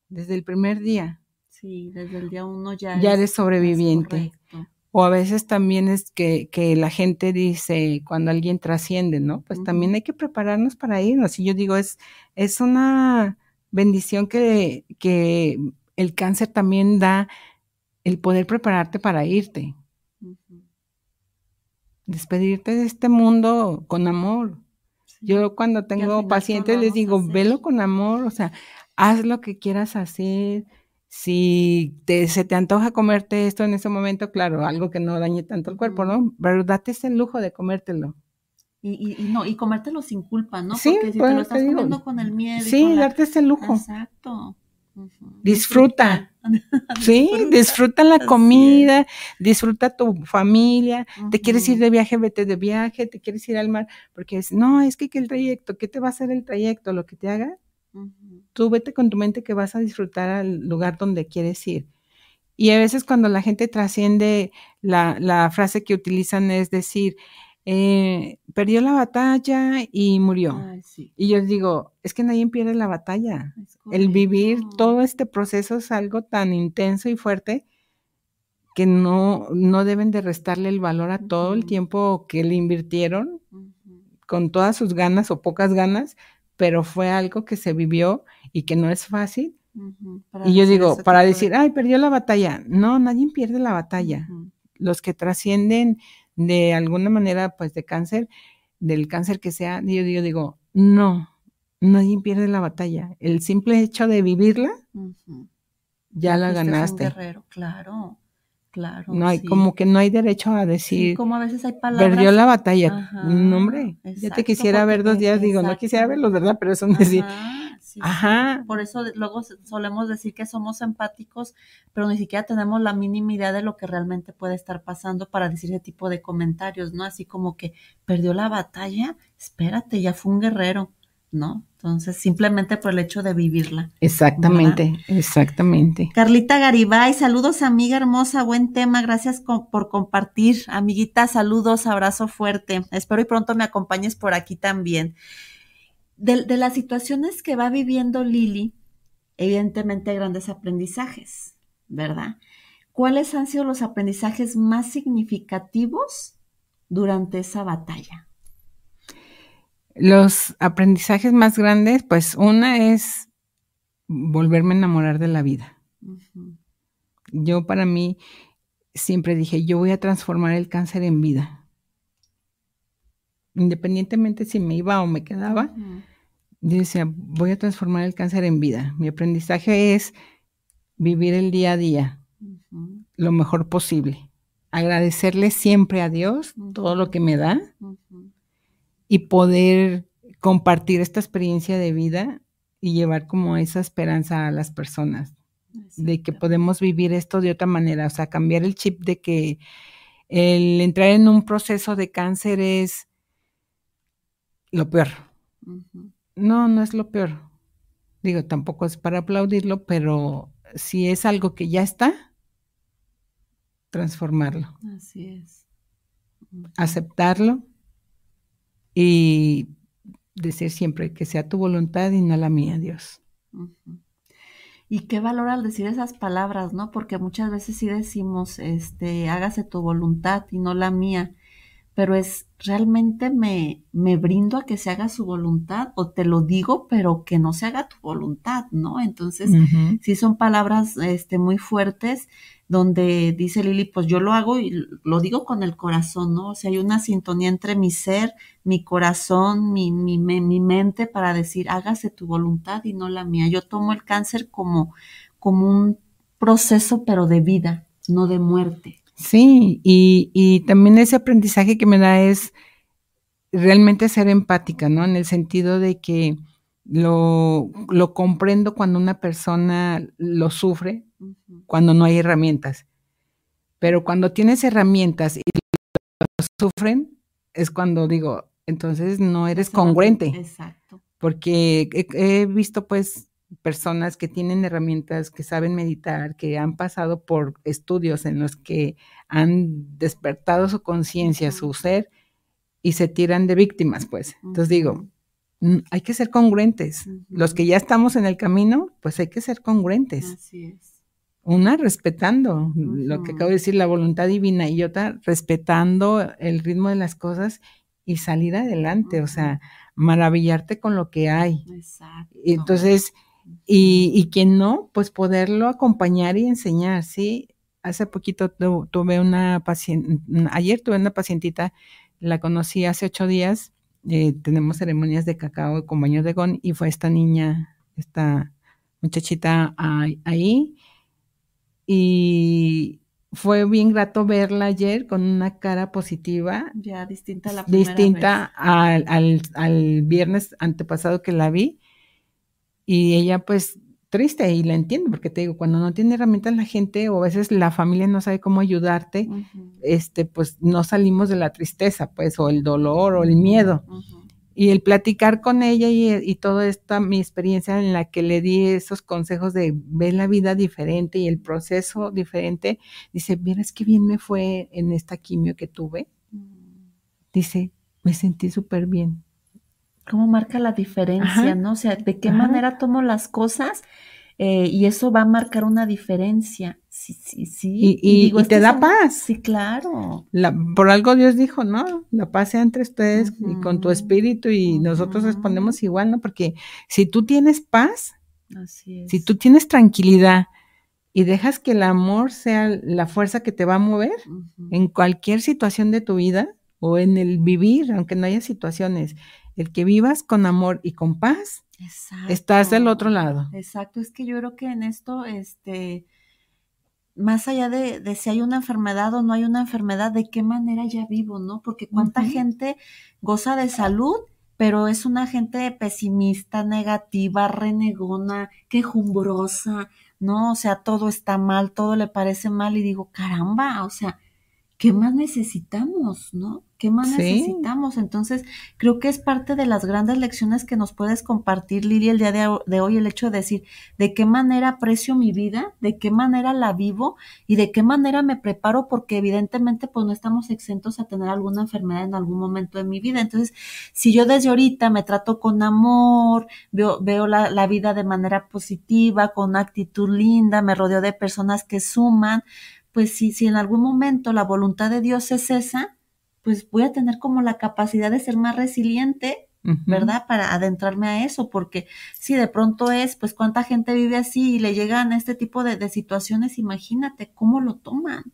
Desde el primer día. Sí, desde el día uno ya, ya eres, eres sobreviviente. O a veces también es que, la gente dice cuando alguien trasciende, ¿no? Pues también hay que prepararnos para irnos. Y yo digo, es, es una bendición que, que el cáncer también da el poder prepararte para irte. Despedirte de este mundo con amor. Yo cuando tengo pacientes les digo, velo con amor, o sea, haz lo que quieras hacer, si te, se te antoja comerte esto en ese momento, claro, algo que no dañe tanto el cuerpo, ¿no? Pero date ese lujo de comértelo. Y, y, no, y comértelo sin culpa, ¿no? Sí, Porque si te lo estás con el miedo. Sí, y ese lujo. Exacto. Disfruta. Sí, disfruta la comida, disfruta tu familia, te quieres ir de viaje, vete de viaje, te quieres ir al mar, porque es, no, es que, que el trayecto, ¿qué te va a hacer el trayecto? Lo que te haga, Tú vete con tu mente que vas a disfrutar al lugar donde quieres ir. Y a veces cuando la gente trasciende, la, frase que utilizan es decir, eh, perdió la batalla y murió. Y yo digo, es que nadie pierde la batalla. El vivir todo este proceso es algo tan intenso y fuerte que no, no deben de restarle el valor a todo el tiempo que le invirtieron, con todas sus ganas o pocas ganas, pero fue algo que se vivió y que no es fácil. y yo digo, para decir, ay, perdió la batalla. No, nadie pierde la batalla. Los que trascienden de alguna manera, pues de cáncer, del cáncer que sea, yo, digo, no, nadie pierde la batalla. El simple hecho de vivirla, ya la ganaste. claro. Claro, no hay como que no hay derecho a decir. como a veces hay palabras. Perdió la batalla. no, hombre. ya te quisiera ver dos días. Digo, no quisiera verlos, ¿verdad? Pero eso no es Ajá. Por eso luego solemos decir que somos empáticos, pero ni siquiera tenemos la mínima idea de lo que realmente puede estar pasando para decir ese tipo de comentarios, ¿no? Así como que perdió la batalla, espérate, ya fue un guerrero, ¿no? Entonces, simplemente por el hecho de vivirla. Exactamente, exactamente. Carlita Garibay, saludos amiga hermosa, buen tema, gracias por compartir. Amiguita, saludos, abrazo fuerte. Espero y pronto me acompañes por aquí también de, las situaciones que va viviendo Lili, evidentemente grandes aprendizajes, ¿verdad? ¿Cuáles han sido los aprendizajes más significativos durante esa batalla? Los aprendizajes más grandes, pues una es volverme a enamorar de la vida. Yo para mí siempre dije, yo voy a transformar el cáncer en vida. Independientemente si me iba o me quedaba, Dice, voy a transformar el cáncer en vida. Mi aprendizaje es vivir el día a día lo mejor posible. Agradecerle siempre a Dios todo lo que me da y poder compartir esta experiencia de vida y llevar como esa esperanza a las personas de que podemos vivir esto de otra manera, o sea, cambiar el chip de que el entrar en un proceso de cáncer es lo peor. No, no es lo peor. Digo, tampoco es para aplaudirlo, pero si es algo que ya está, transformarlo. Así es. Aceptarlo y decir siempre que sea tu voluntad y no la mía, Dios. Y qué valor al decir esas palabras, ¿no? Porque muchas veces sí decimos, este, hágase tu voluntad y no la mía pero es realmente me, brindo a que se haga su voluntad o te lo digo, pero que no se haga tu voluntad, ¿no? Entonces, sí son palabras este, muy fuertes donde dice Lili, pues yo lo hago y lo digo con el corazón, ¿no? O sea, hay una sintonía entre mi ser, mi corazón, mi, mi, mente para decir, hágase tu voluntad y no la mía. Yo tomo el cáncer como, como un proceso, pero de vida, no de muerte. Sí, y, también ese aprendizaje que me da es realmente ser empática, ¿no? En el sentido de que lo, comprendo cuando una persona lo sufre, cuando no hay herramientas. Pero cuando tienes herramientas y lo sufren, es cuando digo, entonces no eres congruente. Exacto. Porque he visto pues personas que tienen herramientas, que saben meditar, que han pasado por estudios en los que han despertado su conciencia, su ser, y se tiran de víctimas, pues. Entonces digo, mm, hay que ser congruentes. Los que ya estamos en el camino, pues hay que ser congruentes. Una respetando lo que acabo de decir, la voluntad divina, y otra respetando el ritmo de las cosas y salir adelante, o sea, maravillarte con lo que hay. Exacto. Entonces, y, y quien no, pues poderlo acompañar y enseñar, ¿sí? Hace poquito tuve una paciente, ayer tuve una pacientita, la conocí hace ocho días, eh, tenemos ceremonias de cacao con baño de gón, y fue esta niña, esta muchachita ahí. Y fue bien grato verla ayer con una cara positiva. Ya distinta a la primera Distinta Al, al, al, viernes antepasado que la vi. Y ella pues triste y la entiendo, porque te digo, cuando no tiene herramientas la gente o a veces la familia no sabe cómo ayudarte, este, pues no salimos de la tristeza, pues, o el dolor o el miedo. Y el platicar con ella eh, y, toda esta mi experiencia en la que le di esos consejos de ver la vida diferente y el proceso diferente, dice, es qué bien me fue en esta quimio que tuve. Mm. Dice, me sentí súper bien cómo marca la diferencia, ¿no? O sea, de qué manera tomo las cosas eh, y eso va a marcar una diferencia. Sí, sí, sí. Y, te este da paz. Sí, claro. por algo Dios dijo, ¿no? La paz sea entre ustedes y con tu espíritu y nosotros respondemos igual, ¿no? Porque si tú tienes paz, si tú tienes tranquilidad y dejas que el amor sea la fuerza que te va a mover en cualquier situación de tu vida o en el vivir, aunque no haya situaciones, el que vivas con amor y con paz, estás del otro lado. Exacto, es que yo creo que en esto, este, más allá de, si hay una enfermedad o no hay una enfermedad, de qué manera ya vivo, ¿no? Porque cuánta gente goza de salud, pero es una gente pesimista, negativa, renegona, quejumbrosa, ¿no? O sea, todo está mal, todo le parece mal y digo, caramba, o sea, ¿qué más necesitamos, ¿no? ¿Qué más necesitamos? Entonces, creo que es parte de las grandes lecciones que nos puedes compartir, Lidia, el día de, hoy, el hecho de decir de qué manera aprecio mi vida, de qué manera la vivo y de qué manera me preparo, porque evidentemente pues no estamos exentos a tener alguna enfermedad en algún momento de mi vida. Entonces, si yo desde ahorita me trato con amor, veo, veo la, vida de manera positiva, con una actitud linda, me rodeo de personas que suman, pues si, si en algún momento la voluntad de Dios es esa, pues voy a tener como la capacidad de ser más resiliente, ¿verdad? Para adentrarme a eso, porque si de pronto es, pues cuánta gente vive así y le llegan a este tipo de, situaciones, imagínate cómo lo toman.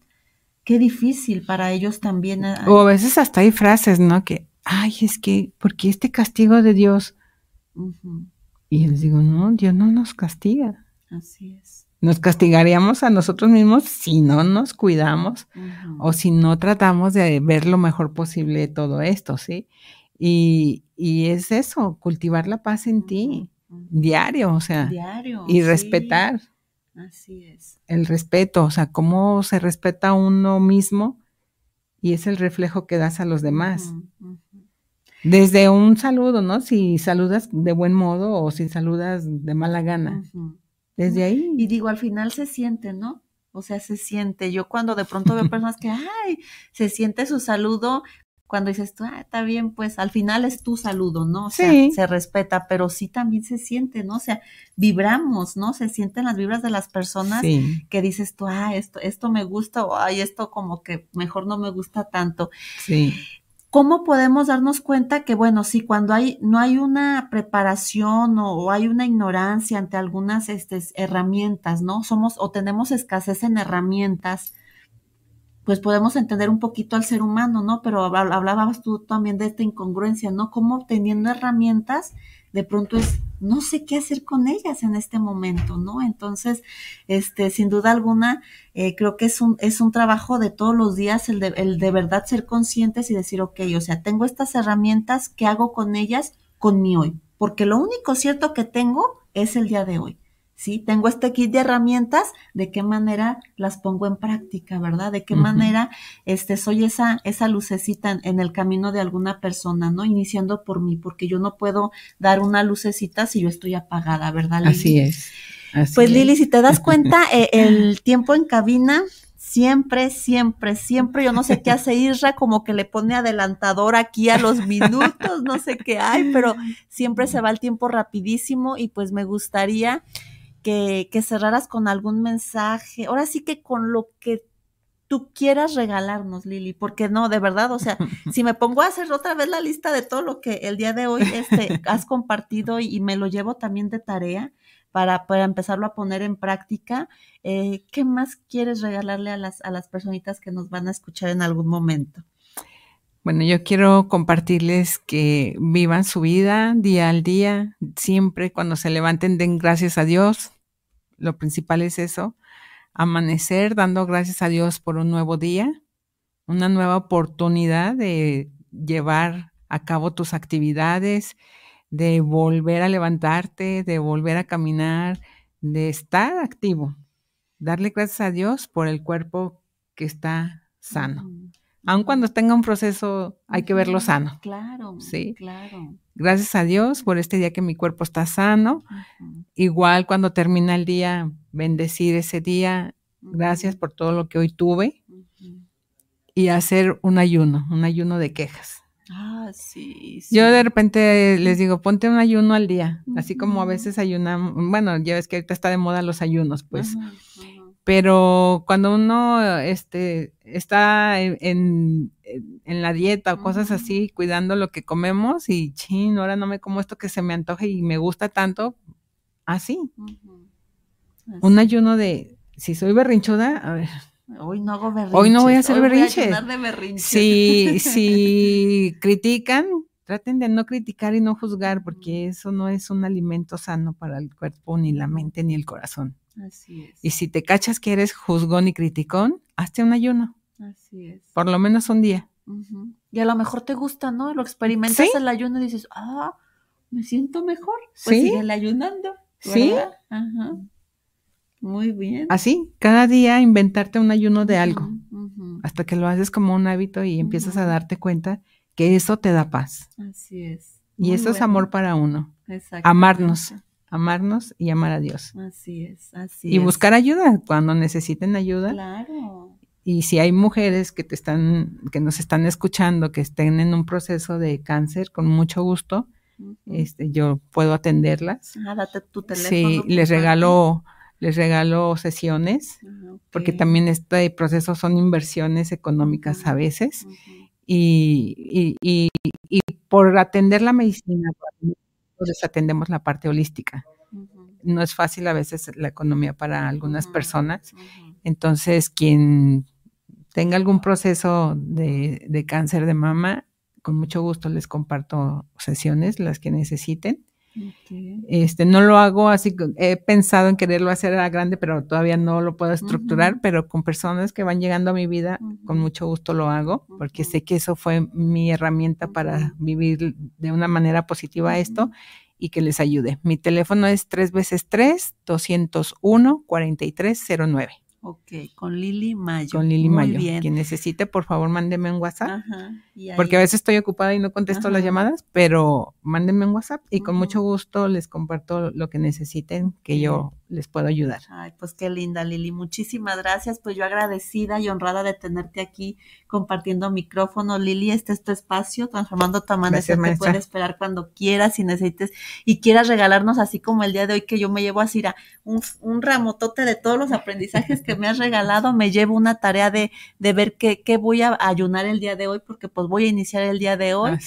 Qué difícil para ellos también. Eh, o a veces hasta hay frases, ¿no? Que, ay, es que, porque este castigo de Dios? Y les digo, no, Dios no nos castiga. Así es. Nos castigaríamos a nosotros mismos si no nos cuidamos o si no tratamos de ver lo mejor posible todo esto, ¿sí? Y, es eso, cultivar la paz en ti, diario, o sea, y respetar. Así es. El respeto, o sea, cómo se respeta uno mismo y es el reflejo que das a los demás. Desde un saludo, ¿no? Si saludas de buen modo o si saludas de mala gana. Desde ahí. Y digo, al final se siente, ¿no? O sea, se siente. Yo cuando de pronto veo personas que, ay, se siente su saludo, cuando dices tú, ah, está bien, pues al final es tu saludo, ¿no? O sea, se respeta, pero sí también se siente, ¿no? O sea, vibramos, ¿no? Se sienten las vibras de las personas que dices tú, ah, esto, esto me gusta, o ay, esto como que mejor no me gusta tanto. Sí. ¿cómo podemos darnos cuenta que, bueno, sí cuando hay, no hay una preparación o, hay una ignorancia ante algunas estas herramientas, ¿no? Somos o tenemos escasez en herramientas, pues podemos entender un poquito al ser humano, ¿no? Pero hablabas tú también de esta incongruencia, ¿no? Cómo teniendo herramientas de pronto es no sé qué hacer con ellas en este momento, ¿no? Entonces, este, sin duda alguna, eh, creo que es un, es un trabajo de todos los días el de, el de verdad ser conscientes y decir, ok, o sea, tengo estas herramientas, ¿qué hago con ellas? Con mi hoy. Porque lo único cierto que tengo es el día de hoy. ¿sí? Tengo este kit de herramientas, ¿de qué manera las pongo en práctica, verdad? ¿De qué manera este, soy esa, esa lucecita en, el camino de alguna persona, ¿no? Iniciando por mí, porque yo no puedo dar una lucecita si yo estoy apagada, ¿verdad? Lili? Así es. pues Lili, si te das cuenta, eh, el tiempo en cabina siempre, siempre, siempre, yo no sé qué hace Isra, como que le pone adelantador aquí a los minutos, no sé qué hay, pero siempre se va el tiempo rapidísimo y pues me gustaría que, cerraras con algún mensaje. Ahora sí que con lo que tú quieras regalarnos, Lili, porque no, de verdad, o sea, si me pongo a hacer otra vez la lista de todo lo que el día de hoy este, has compartido y, me lo llevo también de tarea para, para empezarlo a poner en práctica, eh, ¿qué más quieres regalarle a las, a las personitas que nos van a escuchar en algún momento? Bueno, yo quiero compartirles que vivan su vida día al día, siempre cuando se levanten den gracias a Dios lo principal es eso, amanecer dando gracias a Dios por un nuevo día, una nueva oportunidad de llevar a cabo tus actividades, de volver a levantarte, de volver a caminar, de estar activo. Darle gracias a Dios por el cuerpo que está sano aun cuando tenga un proceso, hay que verlo sano. Claro, sí. Claro. Gracias a Dios por este día que mi cuerpo está sano. Igual cuando termina el día, bendecir ese día. Gracias por todo lo que hoy tuve. Y hacer un ayuno, un ayuno de quejas. Ah, sí, Yo de repente les digo, ponte un ayuno al día, así como a veces ayunamos. bueno, ya ves que ahorita está de moda los ayunos, pues pero cuando uno este, está en, la dieta o cosas mm. así, cuidando lo que comemos y chin, ahora no me como esto que se me antoje y me gusta tanto, así. Un ayuno de, si soy berrinchuda, a ver, Hoy no hago berrinche. Hoy no voy a hacer berrinches. si critican, traten de no criticar y no juzgar, porque eso no es un alimento sano para el cuerpo, ni la mente, ni el corazón. Y si te cachas que eres juzgón y criticón, hazte un ayuno. Por lo menos un día. Y a lo mejor te gusta, ¿no? Lo experimentas el ayuno y dices, ah, me siento mejor. Pues sigue el ayunando. Sí. Muy bien. Así, cada día inventarte un ayuno de algo, hasta que lo haces como un hábito y empiezas a darte cuenta que eso te da paz. Así es. Y eso es amor para uno. Amarnos amarnos y amar a Dios. Así es, así y es. Y buscar ayuda cuando necesiten ayuda. Claro. Y si hay mujeres que te están, que nos están escuchando, que estén en un proceso de cáncer, con mucho gusto, este, yo puedo atenderlas. Ah, tu teléfono. Sí, les regalo, les regalo sesiones, ah, porque también este proceso son inversiones económicas a veces. Y, y, por atender la medicina, entonces atendemos la parte holística. No es fácil a veces la economía para algunas personas. Entonces, quien tenga algún proceso de, cáncer de mama, con mucho gusto les comparto sesiones, las que necesiten. Este, no lo hago así, he pensado en quererlo hacer a grande, pero todavía no lo puedo estructurar, pero con personas que van llegando a mi vida, con mucho gusto lo hago, porque sé que eso fue mi herramienta para vivir de una manera positiva esto y que les ayude. Mi teléfono es 3 veces 3 201 4309. Ok, con Lili Mayo. Con Lili Mayo. Bien. Quien necesite, por favor, mándeme un WhatsApp. Porque a veces estoy ocupada y no contesto las llamadas, pero mándenme un WhatsApp y con mucho gusto les comparto lo que necesiten, que yo les puedo ayudar. Ay, pues qué linda, Lili. Muchísimas gracias. Pues yo agradecida y honrada de tenerte aquí compartiendo micrófono. Lili, este es tu espacio, transformando tu amanecer. Gracias, te esperar cuando quieras, y necesites y quieras regalarnos, así como el día de hoy que yo me llevo así a un, un ramotote de todos los aprendizajes que me has regalado. Me llevo una tarea de, ver qué, qué voy a ayunar el día de hoy, porque pues voy a iniciar el día de hoy.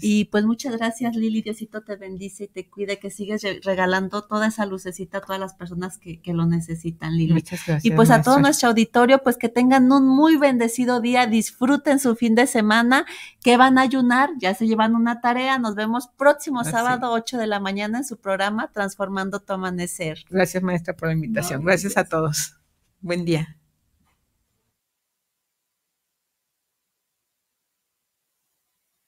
Y pues muchas gracias, Lili. Diosito te bendice y te cuide, que sigues regalando toda esa lucecita a todas las personas personas que, lo necesitan, Lili. Y pues a todo nuestro auditorio, pues que tengan un muy bendecido día, disfruten su fin de semana, que van a ayunar, ya se llevan una tarea, nos vemos próximo ah, sábado 8 de la mañana en su programa Transformando tu Amanecer. Gracias maestra por la invitación, gracias a todos. Buen día.